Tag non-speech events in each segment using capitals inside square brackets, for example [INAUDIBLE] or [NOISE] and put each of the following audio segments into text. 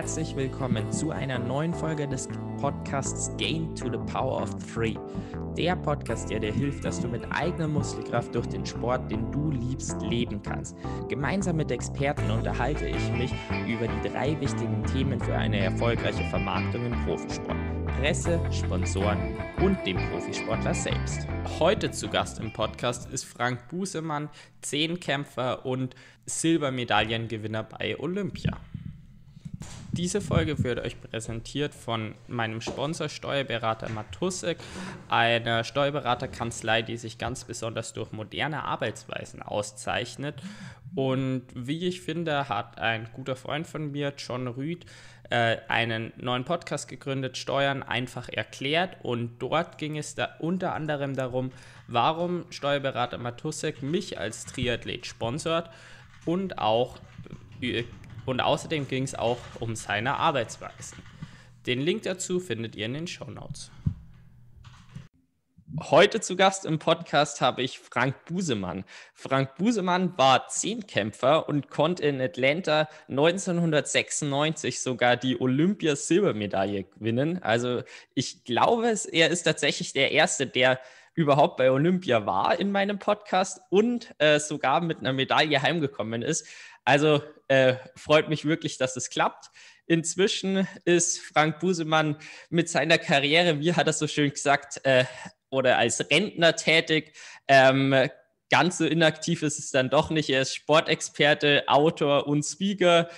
herzlich willkommen zu einer neuen Folge des Podcasts Gain to the Power of Three. Der Podcast, der dir hilft, dass du mit eigener Muskelkraft durch den Sport, den du liebst, leben kannst. Gemeinsam mit Experten unterhalte ich mich über die drei wichtigen Themen für eine erfolgreiche Vermarktung im Profisport. Presse, Sponsoren und dem Profisportler selbst. Heute zu Gast im Podcast ist Frank Busemann, Zehnkämpfer und Silbermedaillengewinner bei Olympia. Diese Folge wird euch präsentiert von meinem Sponsor Steuerberater Matusek, einer Steuerberaterkanzlei, die sich ganz besonders durch moderne Arbeitsweisen auszeichnet. Und wie ich finde, hat ein guter Freund von mir, John Rüd, äh, einen neuen Podcast gegründet, Steuern einfach erklärt. Und dort ging es da unter anderem darum, warum Steuerberater Matusek mich als Triathlet sponsert und auch äh, und außerdem ging es auch um seine Arbeitsweisen. Den Link dazu findet ihr in den Show Notes. Heute zu Gast im Podcast habe ich Frank Busemann. Frank Busemann war Zehnkämpfer und konnte in Atlanta 1996 sogar die Olympia-Silbermedaille gewinnen. Also ich glaube, er ist tatsächlich der Erste, der überhaupt bei Olympia war in meinem Podcast und äh, sogar mit einer Medaille heimgekommen ist. Also äh, freut mich wirklich, dass es klappt. Inzwischen ist Frank Busemann mit seiner Karriere, wie hat er so schön gesagt, äh, oder als Rentner tätig. Ähm, ganz so inaktiv ist es dann doch nicht. Er ist Sportexperte, Autor und Speaker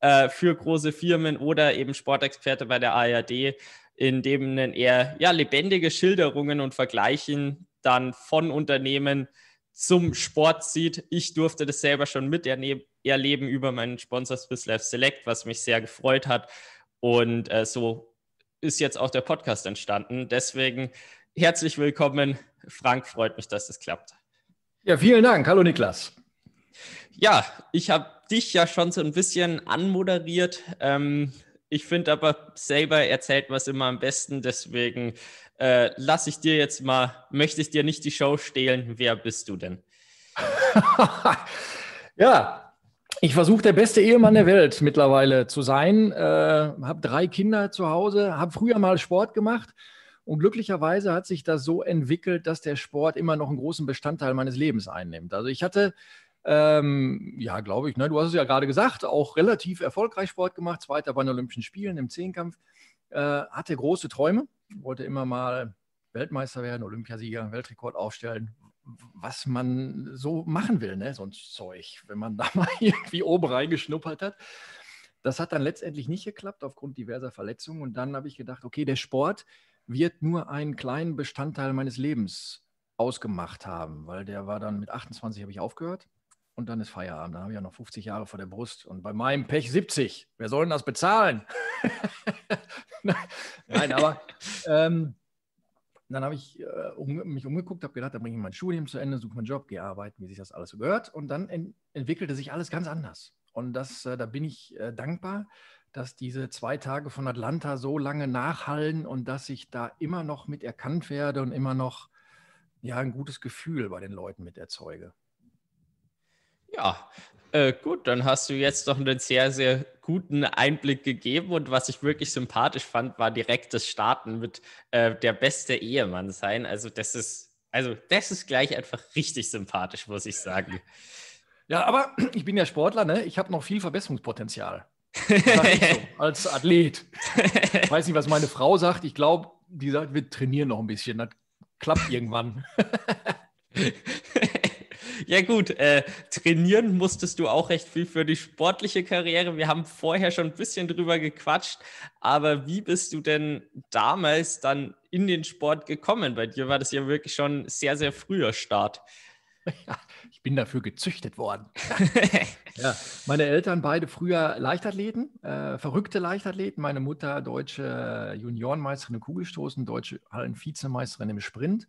äh, für große Firmen oder eben Sportexperte bei der ARD, in dem er ja, lebendige Schilderungen und Vergleichen dann von Unternehmen zum Sport sieht. Ich durfte das selber schon miterleben erleben über meinen Sponsor Swiss Life Select, was mich sehr gefreut hat. Und äh, so ist jetzt auch der Podcast entstanden. Deswegen herzlich willkommen. Frank, freut mich, dass das klappt. Ja, vielen Dank. Hallo Niklas. Ja, ich habe dich ja schon so ein bisschen anmoderiert. Ähm, ich finde aber selber erzählt was immer am besten, deswegen äh, lasse ich dir jetzt mal, möchte ich dir nicht die Show stehlen. Wer bist du denn? [LAUGHS] ja, ich versuche der beste Ehemann der Welt mittlerweile zu sein. Äh, habe drei Kinder zu Hause, habe früher mal Sport gemacht und glücklicherweise hat sich das so entwickelt, dass der Sport immer noch einen großen Bestandteil meines Lebens einnimmt. Also ich hatte ähm, ja, glaube ich. Ne? Du hast es ja gerade gesagt, auch relativ erfolgreich Sport gemacht, Zweiter bei den Olympischen Spielen im Zehnkampf. Äh, hatte große Träume, wollte immer mal Weltmeister werden, Olympiasieger, Weltrekord aufstellen, was man so machen will, ne? so ein Zeug, wenn man [LAUGHS] da mal irgendwie oben reingeschnuppert hat. Das hat dann letztendlich nicht geklappt aufgrund diverser Verletzungen. Und dann habe ich gedacht, okay, der Sport wird nur einen kleinen Bestandteil meines Lebens ausgemacht haben, weil der war dann mit 28 habe ich aufgehört und dann ist Feierabend. Dann habe ich ja noch 50 Jahre vor der Brust und bei meinem Pech 70. Wer soll denn das bezahlen? [LAUGHS] Nein, aber ähm, und dann habe ich äh, um, mich umgeguckt, habe gedacht, da bringe ich mein Studium zu Ende, suche meinen Job, gehe arbeiten, wie sich das alles so gehört. Und dann ent entwickelte sich alles ganz anders. Und das, äh, da bin ich äh, dankbar, dass diese zwei Tage von Atlanta so lange nachhallen und dass ich da immer noch mit erkannt werde und immer noch ja, ein gutes Gefühl bei den Leuten mit erzeuge. Ja, äh, gut, dann hast du jetzt doch einen sehr, sehr guten Einblick gegeben. Und was ich wirklich sympathisch fand, war direkt das Starten mit äh, der beste Ehemann sein. Also, das ist, also, das ist gleich einfach richtig sympathisch, muss ich sagen. Ja, aber [CLEARS THROAT] ich bin ja Sportler, ne? Ich habe noch viel Verbesserungspotenzial. So, [LAUGHS] als Athlet. Ich weiß nicht, was meine Frau sagt. Ich glaube, die sagt, wir trainieren noch ein bisschen. Das klappt irgendwann. [LAUGHS] Ja gut, äh, trainieren musstest du auch recht viel für die sportliche Karriere. Wir haben vorher schon ein bisschen drüber gequatscht, aber wie bist du denn damals dann in den Sport gekommen? Bei dir war das ja wirklich schon sehr, sehr früher Start. Ja, ich bin dafür gezüchtet worden. [LAUGHS] ja, meine Eltern beide früher Leichtathleten, äh, verrückte Leichtathleten. Meine Mutter deutsche Juniorenmeisterin im Kugelstoßen, deutsche Hallenvizemeisterin im Sprint.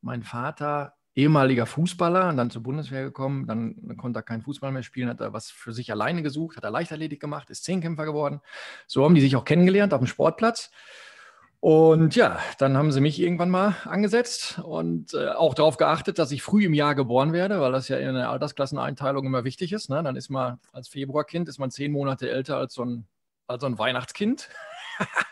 Mein Vater ehemaliger Fußballer und dann zur Bundeswehr gekommen, dann konnte er keinen Fußball mehr spielen, hat er was für sich alleine gesucht, hat er Leichtathletik gemacht, ist Zehnkämpfer geworden. So haben die sich auch kennengelernt auf dem Sportplatz. Und ja, dann haben sie mich irgendwann mal angesetzt und äh, auch darauf geachtet, dass ich früh im Jahr geboren werde, weil das ja in der Altersklasseneinteilung immer wichtig ist. Ne? Dann ist man als Februarkind, ist man zehn Monate älter als so ein, als so ein Weihnachtskind. [LAUGHS]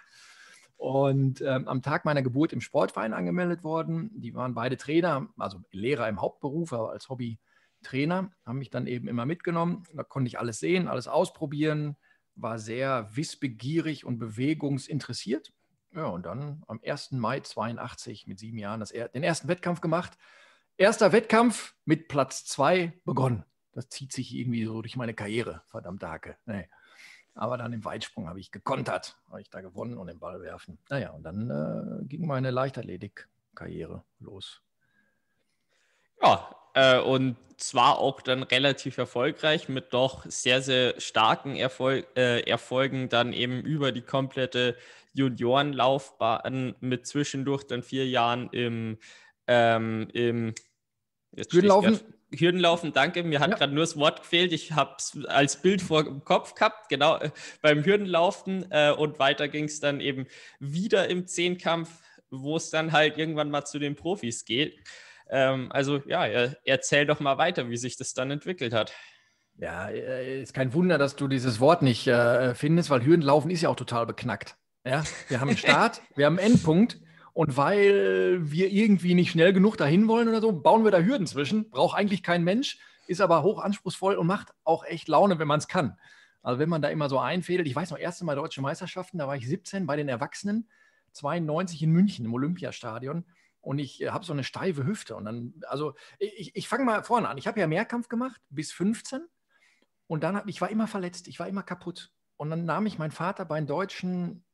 Und ähm, am Tag meiner Geburt im Sportverein angemeldet worden. Die waren beide Trainer, also Lehrer im Hauptberuf, aber als Hobby Trainer, haben mich dann eben immer mitgenommen. Da konnte ich alles sehen, alles ausprobieren, war sehr wissbegierig und bewegungsinteressiert. Ja, und dann am 1. Mai 82 mit sieben Jahren das, den ersten Wettkampf gemacht. Erster Wettkampf mit Platz zwei begonnen. Das zieht sich irgendwie so durch meine Karriere, verdammt Hake. Nee. Aber dann im Weitsprung habe ich gekontert, habe ich da gewonnen und den Ball werfen. Naja, und dann äh, ging meine Leichtathletik-Karriere los. Ja, äh, und zwar auch dann relativ erfolgreich mit doch sehr, sehr starken Erfolg, äh, Erfolgen dann eben über die komplette Juniorenlaufbahn mit zwischendurch dann vier Jahren im, ähm, im Hürdenlaufen, Hürdenlaufen, danke. Mir hat ja. gerade nur das Wort gefehlt. Ich habe es als Bild vor dem Kopf gehabt, genau äh, beim Hürdenlaufen. Äh, und weiter ging es dann eben wieder im Zehnkampf, wo es dann halt irgendwann mal zu den Profis geht. Ähm, also ja, erzähl doch mal weiter, wie sich das dann entwickelt hat. Ja, äh, ist kein Wunder, dass du dieses Wort nicht äh, findest, weil Hürdenlaufen ist ja auch total beknackt. Ja, wir haben einen [LAUGHS] Start, wir haben einen Endpunkt und weil wir irgendwie nicht schnell genug dahin wollen oder so, bauen wir da Hürden zwischen. Braucht eigentlich kein Mensch, ist aber hoch anspruchsvoll und macht auch echt Laune, wenn man es kann. Also wenn man da immer so einfädelt. Ich weiß noch, erste Mal deutsche Meisterschaften, da war ich 17 bei den Erwachsenen, 92 in München im Olympiastadion. Und ich äh, habe so eine steife Hüfte. Und dann, also ich, ich fange mal vorne an. Ich habe ja Mehrkampf gemacht bis 15. Und dann, hab, ich war immer verletzt, ich war immer kaputt. Und dann nahm ich meinen Vater bei den deutschen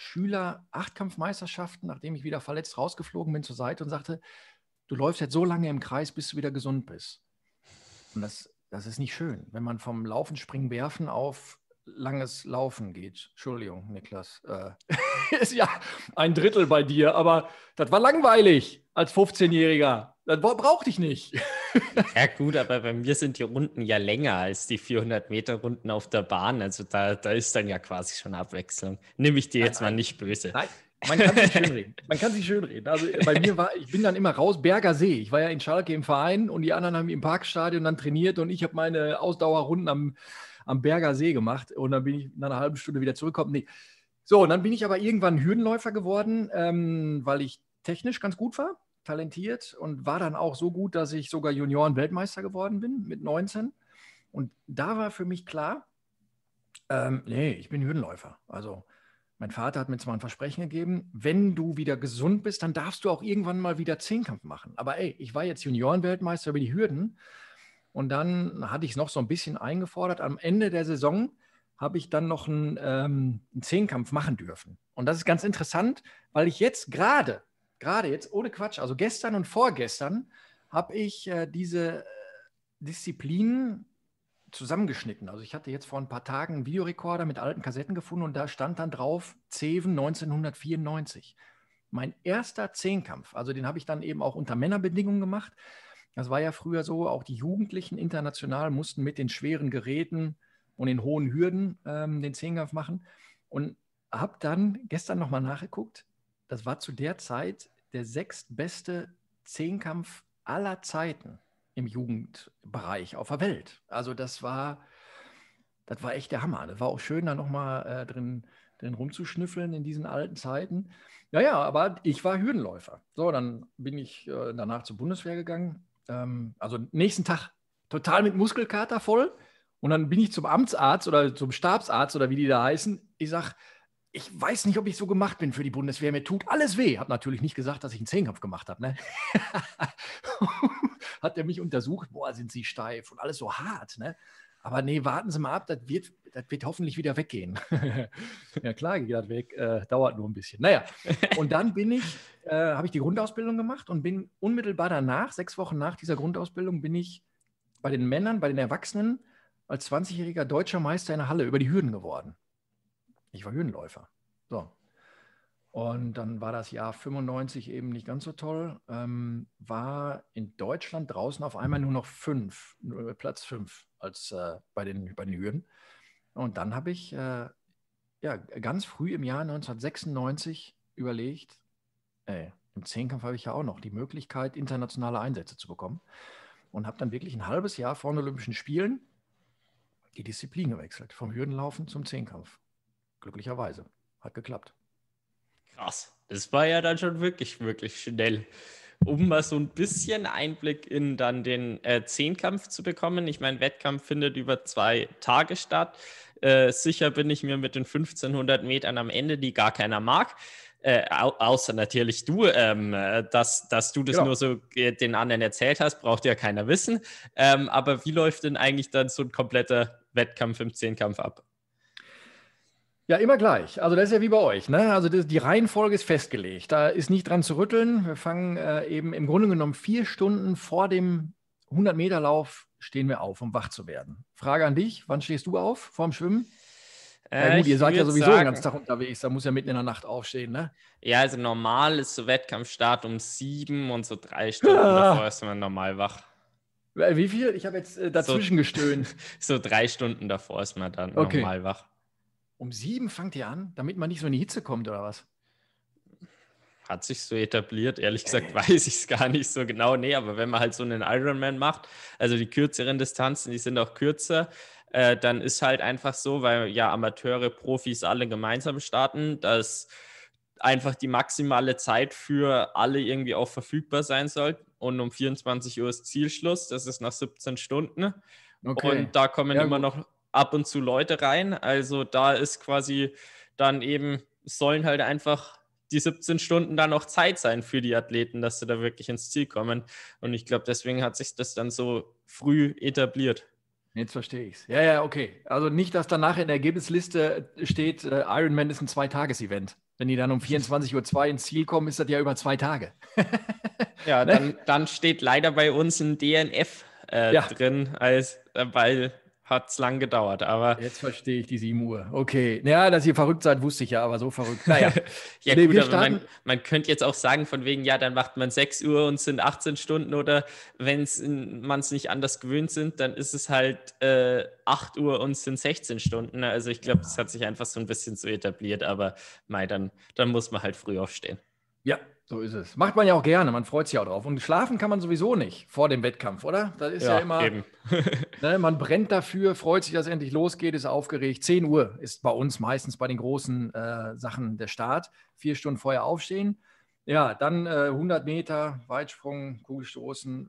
Schüler Achtkampfmeisterschaften, nachdem ich wieder verletzt rausgeflogen bin zur Seite und sagte, du läufst jetzt so lange im Kreis, bis du wieder gesund bist. Und das, das ist nicht schön, wenn man vom Laufen, Springen, Werfen auf langes Laufen geht. Entschuldigung, Niklas. Äh, [LAUGHS] ist ja ein Drittel bei dir, aber das war langweilig als 15-Jähriger. Das brauchte ich nicht. [LAUGHS] ja, gut, aber bei mir sind die Runden ja länger als die 400-Meter-Runden auf der Bahn. Also da, da ist dann ja quasi schon Abwechslung. Nehme ich dir jetzt nein, mal nicht böse. Nein. Man kann sich schönreden. Man kann sich schönreden. Also bei mir war, ich bin dann immer raus, Berger See. Ich war ja in Schalke im Verein und die anderen haben im Parkstadion dann trainiert und ich habe meine Ausdauerrunden am am Berger See gemacht und dann bin ich nach einer halben Stunde wieder zurückgekommen. Nee. So, und dann bin ich aber irgendwann Hürdenläufer geworden, ähm, weil ich technisch ganz gut war, talentiert und war dann auch so gut, dass ich sogar Junioren-Weltmeister geworden bin mit 19. Und da war für mich klar, ähm, nee, ich bin Hürdenläufer. Also mein Vater hat mir zwar ein Versprechen gegeben, wenn du wieder gesund bist, dann darfst du auch irgendwann mal wieder Zehnkampf machen. Aber ey, ich war jetzt Juniorenweltmeister über die Hürden. Und dann hatte ich es noch so ein bisschen eingefordert. Am Ende der Saison habe ich dann noch einen, ähm, einen Zehnkampf machen dürfen. Und das ist ganz interessant, weil ich jetzt gerade, gerade jetzt ohne Quatsch, also gestern und vorgestern, habe ich äh, diese äh, Disziplinen zusammengeschnitten. Also ich hatte jetzt vor ein paar Tagen einen Videorekorder mit alten Kassetten gefunden und da stand dann drauf Zeven 1994. Mein erster Zehnkampf, also den habe ich dann eben auch unter Männerbedingungen gemacht. Das war ja früher so, auch die Jugendlichen international mussten mit den schweren Geräten und den hohen Hürden ähm, den Zehnkampf machen. Und habe dann gestern nochmal nachgeguckt, das war zu der Zeit der sechstbeste Zehnkampf aller Zeiten im Jugendbereich auf der Welt. Also das war, das war echt der Hammer. Das war auch schön, da nochmal äh, drin, drin rumzuschnüffeln in diesen alten Zeiten. Naja, aber ich war Hürdenläufer. So, dann bin ich äh, danach zur Bundeswehr gegangen ähm, also nächsten Tag total mit Muskelkater voll. Und dann bin ich zum Amtsarzt oder zum Stabsarzt oder wie die da heißen. Ich sage, ich weiß nicht, ob ich so gemacht bin für die Bundeswehr. Mir tut alles weh. Hat natürlich nicht gesagt, dass ich einen Zehnkampf gemacht habe. Ne? [LAUGHS] Hat er mich untersucht. Boah, sind sie steif und alles so hart. Ne? Aber nee, warten Sie mal ab, das wird, das wird hoffentlich wieder weggehen. [LAUGHS] ja, klar, geht das weg, äh, dauert nur ein bisschen. Naja, und dann bin ich, äh, habe ich die Grundausbildung gemacht und bin unmittelbar danach, sechs Wochen nach dieser Grundausbildung, bin ich bei den Männern, bei den Erwachsenen als 20-jähriger deutscher Meister in der Halle über die Hürden geworden. Ich war Hürdenläufer. So. Und dann war das Jahr 95 eben nicht ganz so toll. Ähm, war in Deutschland draußen auf einmal nur noch fünf, äh, Platz fünf als äh, bei, den, bei den Jüden. Und dann habe ich äh, ja, ganz früh im Jahr 1996 überlegt, ey, im Zehnkampf habe ich ja auch noch die Möglichkeit, internationale Einsätze zu bekommen. Und habe dann wirklich ein halbes Jahr vor den Olympischen Spielen die Disziplin gewechselt. Vom Hürdenlaufen zum Zehnkampf. Glücklicherweise. Hat geklappt. Krass. Das war ja dann schon wirklich, wirklich schnell um mal so ein bisschen Einblick in dann den äh, Zehnkampf zu bekommen. Ich meine, Wettkampf findet über zwei Tage statt. Äh, sicher bin ich mir mit den 1500 Metern am Ende, die gar keiner mag. Äh, außer natürlich du, ähm, äh, dass, dass du das genau. nur so den anderen erzählt hast, braucht ja keiner wissen. Ähm, aber wie läuft denn eigentlich dann so ein kompletter Wettkampf im Zehnkampf ab? Ja, immer gleich. Also das ist ja wie bei euch. Ne? Also das, die Reihenfolge ist festgelegt. Da ist nicht dran zu rütteln. Wir fangen äh, eben im Grunde genommen vier Stunden vor dem 100-Meter-Lauf stehen wir auf, um wach zu werden. Frage an dich, wann stehst du auf vorm Schwimmen? Äh, ja, gut, ihr seid ja sowieso sagen, den ganzen Tag unterwegs, da muss ja mitten in der Nacht aufstehen, ne? Ja, also normal ist so Wettkampfstart um sieben und so drei Stunden ja. [LAUGHS] davor ist man normal wach. Wie viel? Ich habe jetzt äh, dazwischen so, gestöhnt. [LAUGHS] So drei Stunden davor ist man dann okay. normal wach. Um sieben fangt ihr an, damit man nicht so in die Hitze kommt oder was? Hat sich so etabliert. Ehrlich äh. gesagt [LAUGHS] weiß ich es gar nicht so genau. Nee, aber wenn man halt so einen Ironman macht, also die kürzeren Distanzen, die sind auch kürzer, äh, dann ist halt einfach so, weil ja Amateure, Profis alle gemeinsam starten, dass einfach die maximale Zeit für alle irgendwie auch verfügbar sein soll. Und um 24 Uhr ist Zielschluss, das ist nach 17 Stunden. Okay. Und da kommen ja, immer gut. noch ab und zu Leute rein. Also da ist quasi dann eben, sollen halt einfach die 17 Stunden dann auch Zeit sein für die Athleten, dass sie da wirklich ins Ziel kommen. Und ich glaube, deswegen hat sich das dann so früh etabliert. Jetzt verstehe ich es. Ja, ja, okay. Also nicht, dass danach in der Ergebnisliste steht, äh, Ironman ist ein Zwei-Tages-Event. Wenn die dann um 24.02 Uhr ins Ziel kommen, ist das ja über zwei Tage. [LAUGHS] ja, ne? dann, dann steht leider bei uns ein DNF äh, ja. drin, als, äh, weil hat es lang gedauert, aber. Jetzt verstehe ich die 7 Uhr. Okay. Naja, dass ihr verrückt seid, wusste ich ja, aber so verrückt. Naja. [LAUGHS] ja, nee, gut, aber man, man, könnte jetzt auch sagen, von wegen, ja, dann macht man 6 Uhr und sind 18 Stunden oder wenn man es nicht anders gewöhnt sind, dann ist es halt äh, 8 Uhr und sind 16 Stunden. Ne? Also ich glaube, ja. das hat sich einfach so ein bisschen so etabliert, aber mei, dann, dann muss man halt früh aufstehen. Ja, so ist es. Macht man ja auch gerne, man freut sich auch drauf. Und schlafen kann man sowieso nicht vor dem Wettkampf, oder? Das ist ja, ja immer. Eben. [LAUGHS] ne, man brennt dafür, freut sich, dass es endlich losgeht, ist aufgeregt. 10 Uhr ist bei uns meistens bei den großen äh, Sachen der Start. Vier Stunden vorher aufstehen. Ja, dann äh, 100 Meter, Weitsprung, Kugelstoßen,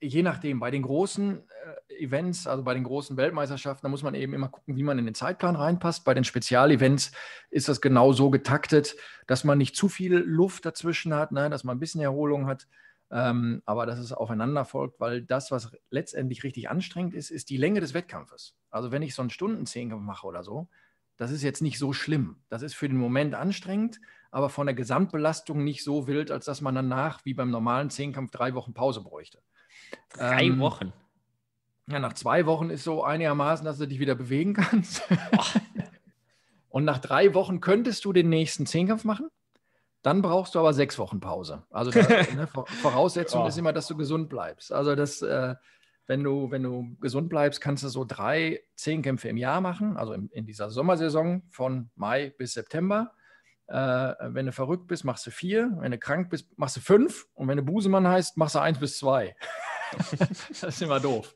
je nachdem, bei den großen äh, Events, also bei den großen Weltmeisterschaften, da muss man eben immer gucken, wie man in den Zeitplan reinpasst. Bei den Spezialevents ist das genau so getaktet, dass man nicht zu viel Luft dazwischen hat, ne, dass man ein bisschen Erholung hat, ähm, aber dass es aufeinander folgt, weil das, was letztendlich richtig anstrengend ist, ist die Länge des Wettkampfes. Also wenn ich so einen Stundenzehnkampf mache oder so, das ist jetzt nicht so schlimm. Das ist für den Moment anstrengend, aber von der Gesamtbelastung nicht so wild, als dass man danach wie beim normalen Zehnkampf drei Wochen Pause bräuchte. Drei ähm, Wochen. Ja, nach zwei Wochen ist so einigermaßen, dass du dich wieder bewegen kannst. [LAUGHS] Und nach drei Wochen könntest du den nächsten Zehnkampf machen. Dann brauchst du aber sechs Wochen Pause. Also da, [LAUGHS] ne, Voraussetzung oh. ist immer, dass du gesund bleibst. Also das, äh, wenn du, wenn du gesund bleibst, kannst du so drei Zehnkämpfe im Jahr machen, also in, in dieser Sommersaison von Mai bis September. Äh, wenn du verrückt bist, machst du vier. Wenn du krank bist, machst du fünf. Und wenn du Busemann heißt, machst du eins bis zwei. [LAUGHS] das ist immer doof.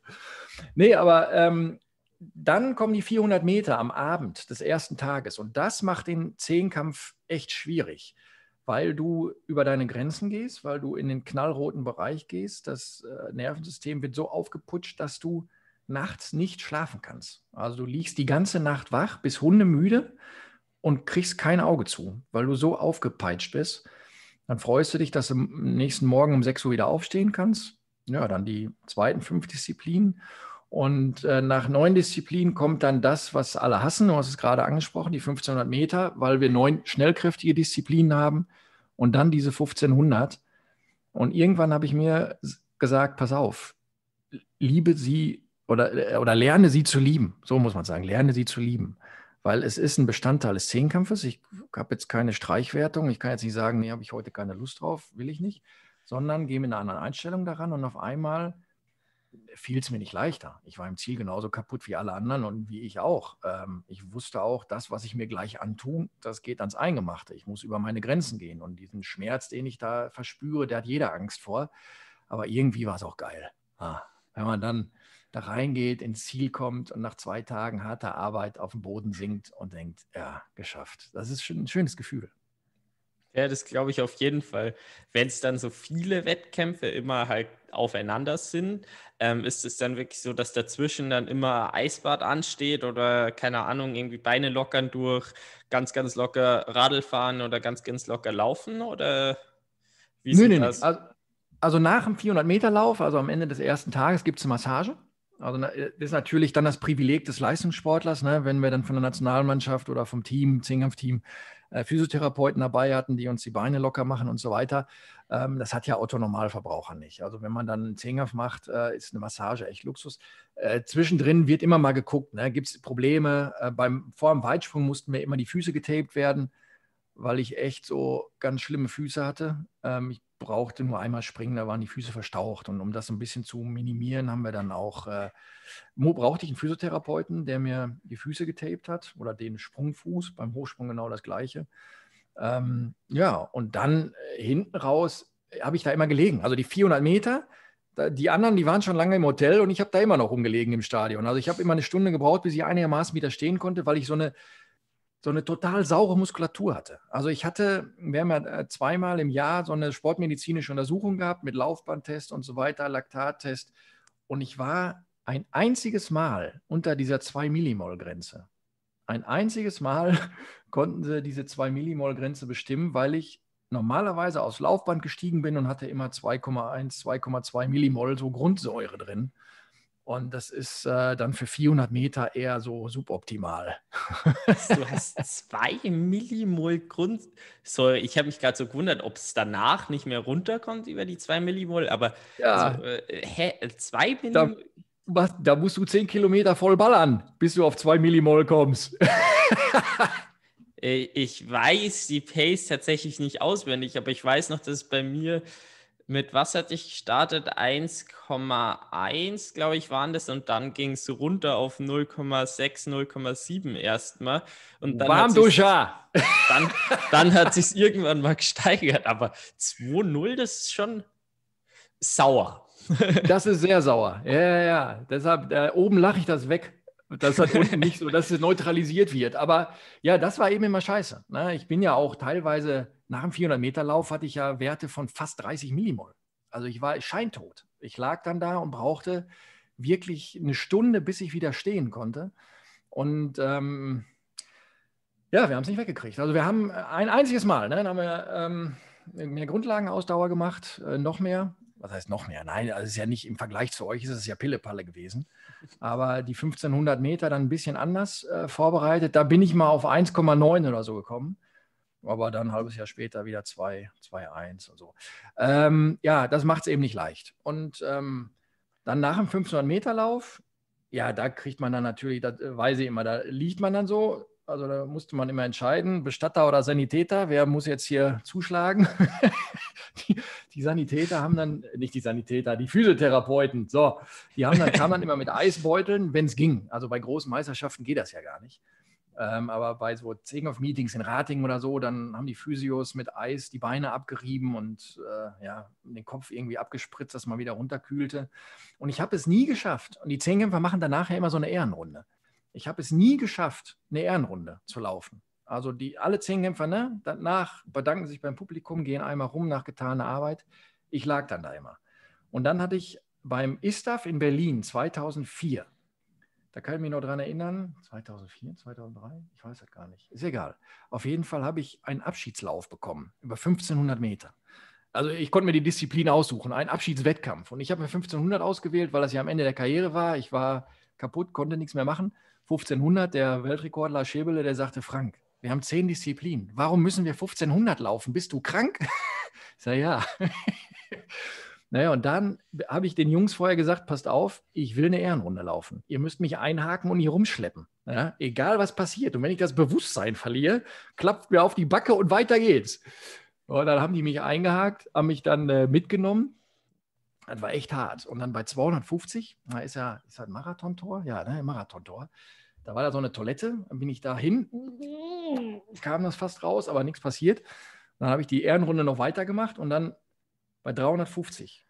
Nee, aber ähm, dann kommen die 400 Meter am Abend des ersten Tages. Und das macht den Zehnkampf echt schwierig, weil du über deine Grenzen gehst, weil du in den knallroten Bereich gehst. Das äh, Nervensystem wird so aufgeputscht, dass du nachts nicht schlafen kannst. Also du liegst die ganze Nacht wach, bist hundemüde und kriegst kein Auge zu, weil du so aufgepeitscht bist. Dann freust du dich, dass du am nächsten Morgen um 6 Uhr wieder aufstehen kannst, ja, dann die zweiten fünf Disziplinen. Und äh, nach neun Disziplinen kommt dann das, was alle hassen. Du hast es gerade angesprochen, die 1500 Meter, weil wir neun schnellkräftige Disziplinen haben und dann diese 1500. Und irgendwann habe ich mir gesagt, pass auf, liebe sie oder, äh, oder lerne sie zu lieben. So muss man sagen, lerne sie zu lieben. Weil es ist ein Bestandteil des Zehnkampfes. Ich habe jetzt keine Streichwertung. Ich kann jetzt nicht sagen, nee, habe ich heute keine Lust drauf, will ich nicht sondern gehe mit einer anderen Einstellung daran und auf einmal fiel es mir nicht leichter. Ich war im Ziel genauso kaputt wie alle anderen und wie ich auch. Ähm, ich wusste auch, das, was ich mir gleich antun, das geht ans Eingemachte. Ich muss über meine Grenzen gehen und diesen Schmerz, den ich da verspüre, der hat jeder Angst vor. Aber irgendwie war es auch geil. Ah, wenn man dann da reingeht, ins Ziel kommt und nach zwei Tagen harter Arbeit auf dem Boden sinkt und denkt, ja, geschafft. Das ist schon ein schönes Gefühl. Ja, das glaube ich auf jeden Fall. Wenn es dann so viele Wettkämpfe immer halt aufeinander sind, ähm, ist es dann wirklich so, dass dazwischen dann immer Eisbad ansteht oder keine Ahnung, irgendwie Beine lockern durch, ganz, ganz locker Radl fahren oder ganz, ganz locker laufen oder wie nee, das? Nee. Also, also nach dem 400-Meter-Lauf, also am Ende des ersten Tages, gibt es eine Massage. Also äh, das ist natürlich dann das Privileg des Leistungssportlers, ne? wenn wir dann von der Nationalmannschaft oder vom Team, Zehnkampfteam, äh, Physiotherapeuten dabei hatten, die uns die Beine locker machen und so weiter. Ähm, das hat ja Autonormalverbraucher nicht. Also wenn man dann einen Zehnkampf macht, äh, ist eine Massage echt Luxus. Äh, zwischendrin wird immer mal geguckt, ne? gibt es Probleme. Äh, beim, vor dem Weitsprung mussten mir immer die Füße getaped werden weil ich echt so ganz schlimme Füße hatte. Ähm, ich brauchte nur einmal springen, da waren die Füße verstaucht. Und um das ein bisschen zu minimieren, haben wir dann auch, äh, brauchte ich einen Physiotherapeuten, der mir die Füße getaped hat oder den Sprungfuß, beim Hochsprung genau das gleiche. Ähm, ja, und dann äh, hinten raus äh, habe ich da immer gelegen. Also die 400 Meter, da, die anderen, die waren schon lange im Hotel und ich habe da immer noch rumgelegen im Stadion. Also ich habe immer eine Stunde gebraucht, bis ich einigermaßen wieder stehen konnte, weil ich so eine so eine total saure Muskulatur hatte. Also ich hatte, wir haben ja äh, zweimal im Jahr so eine sportmedizinische Untersuchung gehabt mit Laufbahntest und so weiter, Laktattest. Und ich war ein einziges Mal unter dieser 2 Millimol Grenze. Ein einziges Mal [LAUGHS] konnten sie diese 2 Millimol Grenze bestimmen, weil ich normalerweise aufs Laufband gestiegen bin und hatte immer 2,1, 2,2 Millimol so Grundsäure drin. Und das ist äh, dann für 400 Meter eher so suboptimal. du [LAUGHS] hast zwei Millimol Grund. Sorry, ich habe mich gerade so gewundert, ob es danach nicht mehr runterkommt über die zwei Millimol. Aber ja. also, äh, hä, zwei Millimol. Da, da, musst du zehn Kilometer voll ballern, bis du auf zwei Millimol kommst. [LAUGHS] Äh, ich weiß die Pace tatsächlich nicht auswendig, aber ich weiß noch, dass bei mir mit was hatte ich gestartet? 1,1, glaube ich, waren das. Und dann ging es runter auf 0,6, 0,7 erstmal. Und dann Warm Duscher! Dann, dann hat sich [LAUGHS] irgendwann mal gesteigert. Aber 2,0, das ist schon sauer. [LAUGHS] das ist sehr sauer. Ja, ja, ja. Deshalb, äh, oben lache ich das weg. Das hat unten nicht so, dass es neutralisiert wird. Aber ja, das war eben immer scheiße. Ne? Ich bin ja auch teilweise nach dem 400-Meter-Lauf hatte ich ja Werte von fast 30 Millimol. Also ich war scheintot. Ich lag dann da und brauchte wirklich eine Stunde, bis ich wieder stehen konnte. Und ähm, ja, wir haben es nicht weggekriegt. Also wir haben äh, ein einziges Mal, ne, dann haben wir ähm, mehr Grundlagenausdauer gemacht, äh, noch mehr. Was heißt noch mehr? Nein, also es ist ja nicht im Vergleich zu euch, ist es ja Pillepalle gewesen. Aber die 1500 Meter dann ein bisschen anders äh, vorbereitet. Da bin ich mal auf 1,9 oder so gekommen aber dann ein halbes Jahr später wieder 2, 2, 1 und so. Ähm, ja, das macht es eben nicht leicht. Und ähm, dann nach dem 500-Meter-Lauf, ja, da kriegt man dann natürlich, das äh, weiß ich immer, da liegt man dann so. Also da musste man immer entscheiden, Bestatter oder Sanitäter, wer muss jetzt hier zuschlagen? [LAUGHS] die, die, Sanitäter haben dann, äh, nicht die Sanitäter, die Physiotherapeuten, so, die haben dann, kamen dann immer mit Eisbeuteln, wenn es ging. Also bei großen Meisterschaften geht das ja gar nicht. Ähm, aber bei so Zegen Zegenhoff-Meetings in Rating oder so, dann haben die Physios mit Eis die Beine abgerieben und äh, ja, den Kopf irgendwie abgespritzt, dass man wieder runterkühlte. Und ich habe es nie geschafft. Und die Zehnkämpfer machen danach ja immer so eine Ehrenrunde. Ich habe es nie geschafft, eine Ehrenrunde zu laufen. Also die, alle Zehnkämpfer, ne, danach bedanken sich beim Publikum, gehen einmal rum nach getaner Arbeit. Ich lag dann da immer. Und dann hatte ich beim ISTAF in Berlin 2004 da kann ich mich noch daran erinnern, 2004, 2003, ich weiß es gar nicht, ist egal. Auf jeden Fall habe ich einen Abschiedslauf bekommen, über 1500 Meter. Also ich konnte mir die Disziplin aussuchen, einen Abschiedswettkampf. Und ich habe mir 1500 ausgewählt, weil das ja am Ende der Karriere war. Ich war kaputt, konnte nichts mehr machen. 1500, der Weltrekordler Schäbele, der sagte, Frank, wir haben zehn Disziplinen. Warum müssen wir 1500 laufen? Bist du krank? [LAUGHS] ich sage, ja. Naja, und dann habe ich den Jungs vorher gesagt, passt auf, ich will eine Ehrenrunde laufen. Ihr müsst mich einhaken und hier rumschleppen. Ja, egal, was passiert. Und wenn ich das Bewusstsein verliere, klappt mir auf die Backe und weiter geht's. Und dann haben die mich eingehakt, haben mich dann äh, mitgenommen. Das war echt hart. Und dann bei 250, da ist ja, ist das ein Marathontor? Ja, ne, Marathontor. Da war da so eine Toilette, dann bin ich da hin, mhm. kam das fast raus, aber nichts passiert. Dann habe ich die Ehrenrunde noch weitergemacht und dann bei 350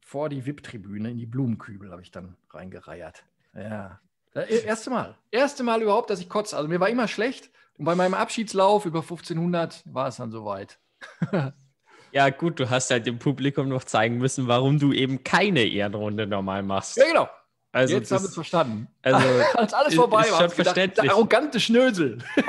vor die VIP-Tribüne in die Blumenkübel habe ich dann reingereiert. Ja. Das äh, e, erste Mal. Erste Mal überhaupt, dass ich kotze. Also mir war immer schlecht. Und bei meinem Abschiedslauf über 1500 war es dann soweit. [LAUGHS] ja, gut, du hast halt dem Publikum noch zeigen müssen, warum du eben keine Ehrenrunde normal machst. Ja, genau. Also Jetzt haben wir es verstanden. Also, [LAUGHS] als alles vorbei ist war, schon gedacht, der arrogante Schnösel. [LAUGHS]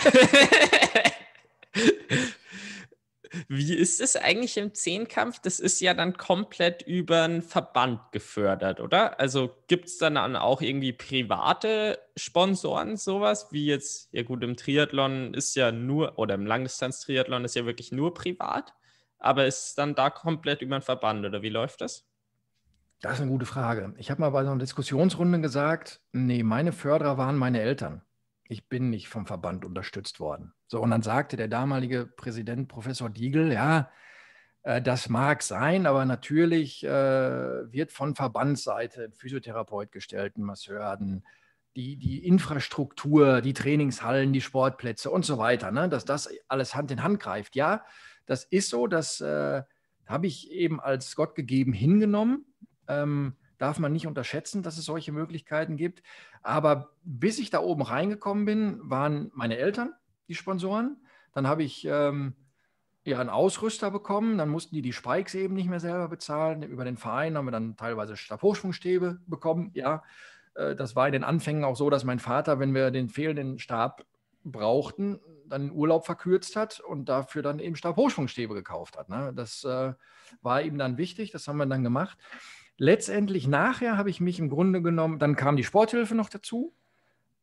Wie ist es eigentlich im Zehnkampf? Das ist ja dann komplett über einen Verband gefördert, oder? Also gibt es dann, auch irgendwie private Sponsoren, sowas? Wie jetzt, ja gut, im Triathlon ist ja nur, oder im Langdistanz-Triathlon ist ja wirklich nur privat, aber ist es dann da komplett über einen Verband, oder wie läuft das? Das ist eine gute Frage. Ich habe mal bei so einer Diskussionsrunde gesagt, nee, meine Förderer waren meine Eltern ich bin nicht vom Verband unterstützt worden. So, und dann sagte der damalige Präsident Professor Diegel, ja, äh, das mag sein, aber natürlich äh, wird von Verbandsseite ein Physiotherapeut gestellt, ein Masseur, ein, die, die Infrastruktur, die Trainingshallen, die Sportplätze und so weiter, ne, dass das alles Hand in Hand greift. Ja, das ist so, das äh, habe ich eben als Gott gegeben hingenommen. Ähm, darf man nicht unterschätzen, dass es solche Möglichkeiten gibt. Aber bis ich da oben reingekommen bin, waren meine Eltern die Sponsoren. Dann habe ich ähm, ja einen Ausrüster bekommen. Dann mussten die die Spikes eben nicht mehr selber bezahlen. Über den Verein haben wir dann teilweise Stabhochschwungstäbe bekommen. Ja, äh, das war in den Anfängen auch so, dass mein Vater, wenn wir den fehlenden Stab brauchten, dann den Urlaub verkürzt hat und dafür dann eben Stabhochschwungstäbe gekauft hat. Ne? Das äh, war ihm dann wichtig. Das haben wir dann gemacht letztendlich nachher habe ich mich im Grunde genommen, dann kam die Sporthilfe noch dazu,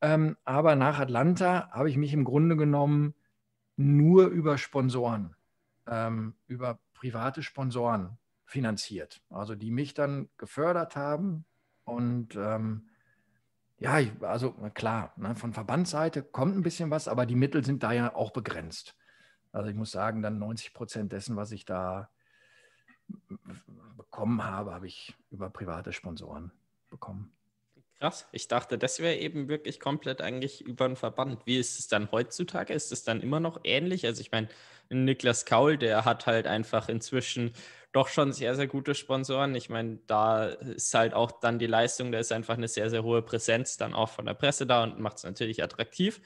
ähm, aber nach Atlanta habe ich mich im Grunde genommen nur über Sponsoren, ähm, über private Sponsoren finanziert, also die mich dann gefördert haben und ähm, ja, also klar, ne, von Verbandsseite kommt ein bisschen was, aber die Mittel sind da ja auch begrenzt. Also ich muss sagen, dann 90 Prozent dessen, was ich da bekommen habe, habe ich über private Sponsoren bekommen. Krass, ich dachte, das wäre eben wirklich komplett eigentlich über einen Verband. Wie ist es dann heutzutage? Ist es dann immer noch ähnlich? Also ich meine, Niklas Kaul, der hat halt einfach inzwischen doch schon sehr, sehr gute Sponsoren. Ich meine, da ist halt auch dann die Leistung, da ist einfach eine sehr, sehr hohe Präsenz dann auch von der Presse da und macht es natürlich attraktiv.